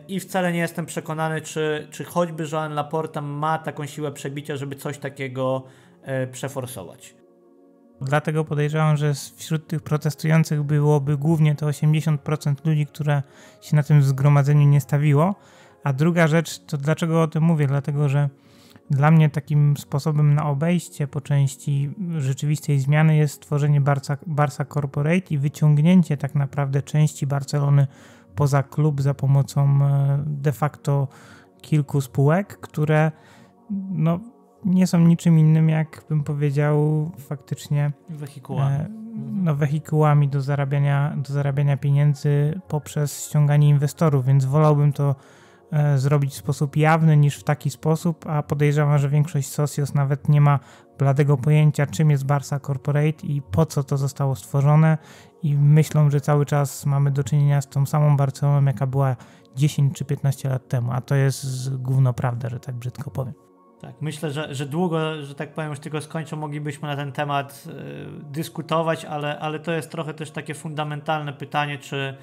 B: I wcale nie jestem przekonany, czy, czy choćby Joan Laporta ma taką siłę przebicia, żeby coś takiego przeforsować.
C: Dlatego podejrzewam, że wśród tych protestujących byłoby głównie to 80% ludzi, które się na tym zgromadzeniu nie stawiło. A druga rzecz, to dlaczego o tym mówię? Dlatego, że dla mnie takim sposobem na obejście po części rzeczywistej zmiany jest stworzenie Barca, Barca Corporate i wyciągnięcie tak naprawdę części Barcelony poza klub za pomocą e, de facto kilku spółek, które no, nie są niczym innym, jak bym powiedział, faktycznie e, wehikułami. E, no, wehikułami do zarabiania, do zarabiania pieniędzy poprzez ściąganie inwestorów, więc wolałbym to e, zrobić w sposób jawny niż w taki sposób, a podejrzewam, że większość socios nawet nie ma bladego pojęcia, czym jest Barsa Corporate i po co to zostało stworzone i myślą, że cały czas mamy do czynienia z tą samą Barceloną, jaka była 10 czy 15 lat temu, a to jest główno prawda, że tak brzydko powiem.
B: Tak, myślę, że, że długo, że tak powiem, już tylko skończą, moglibyśmy na ten temat y, dyskutować, ale, ale to jest trochę też takie fundamentalne pytanie, czy,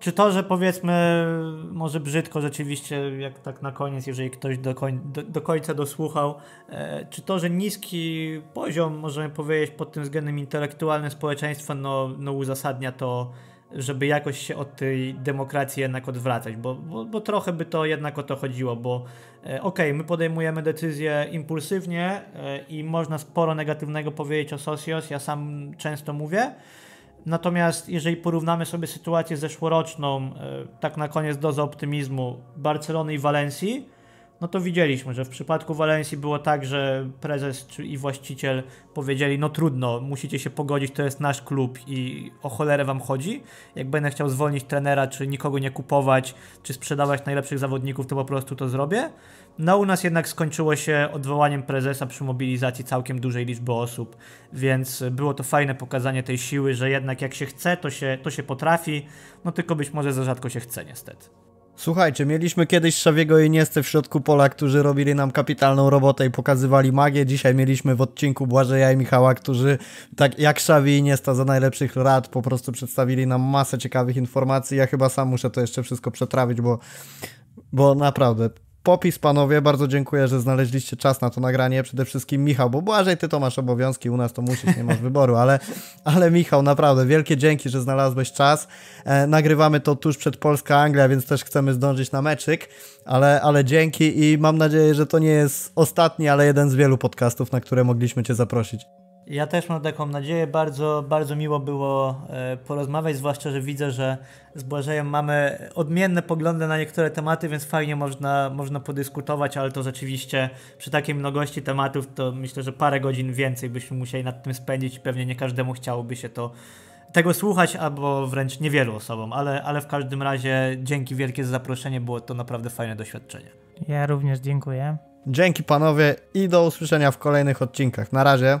B: czy to, że powiedzmy, może brzydko rzeczywiście, jak tak na koniec, jeżeli ktoś do, koń, do, do końca dosłuchał, e, czy to, że niski poziom, możemy powiedzieć, pod tym względem intelektualnym społeczeństwa, no, no uzasadnia to żeby jakoś się od tej demokracji jednak odwracać, bo, bo, bo trochę by to jednak o to chodziło, bo e, okej, okay, my podejmujemy decyzje impulsywnie e, i można sporo negatywnego powiedzieć o Socios, ja sam często mówię, natomiast jeżeli porównamy sobie sytuację zeszłoroczną, e, tak na koniec doza optymizmu Barcelony i Walencji, no to widzieliśmy, że w przypadku Walencji było tak, że prezes czy i właściciel powiedzieli, no trudno, musicie się pogodzić, to jest nasz klub i o cholerę wam chodzi. Jak będę chciał zwolnić trenera, czy nikogo nie kupować, czy sprzedawać najlepszych zawodników, to po prostu to zrobię. No u nas jednak skończyło się odwołaniem prezesa przy mobilizacji całkiem dużej liczby osób, więc było to fajne pokazanie tej siły, że jednak jak się chce, to się, to się potrafi, no tylko być może za rzadko się chce niestety.
A: Słuchajcie, mieliśmy kiedyś Szawiego i Niestę w środku pola, którzy robili nam kapitalną robotę i pokazywali magię. Dzisiaj mieliśmy w odcinku Błażeja i Michała, którzy tak jak Szawi i Niesta za najlepszych rad po prostu przedstawili nam masę ciekawych informacji. Ja chyba sam muszę to jeszcze wszystko przetrawić, bo, bo naprawdę popis, panowie. Bardzo dziękuję, że znaleźliście czas na to nagranie. Przede wszystkim Michał, bo Błażej, ty to masz obowiązki, u nas to musisz, nie masz wyboru, ale, ale Michał, naprawdę wielkie dzięki, że znalazłeś czas. E, nagrywamy to tuż przed Polska-Anglia, więc też chcemy zdążyć na meczyk, ale, ale dzięki i mam nadzieję, że to nie jest ostatni, ale jeden z wielu podcastów, na które mogliśmy cię zaprosić.
B: Ja też mam taką nadzieję. Bardzo, bardzo miło było e, porozmawiać, zwłaszcza, że widzę, że z Błażejem mamy odmienne poglądy na niektóre tematy, więc fajnie można, można podyskutować, ale to rzeczywiście przy takiej mnogości tematów to myślę, że parę godzin więcej byśmy musieli nad tym spędzić i pewnie nie każdemu chciałoby się to tego słuchać, albo wręcz niewielu osobom, ale, ale w każdym razie dzięki wielkie za zaproszenie, było to naprawdę fajne doświadczenie.
C: Ja również dziękuję.
A: Dzięki panowie i do usłyszenia w kolejnych odcinkach. Na razie.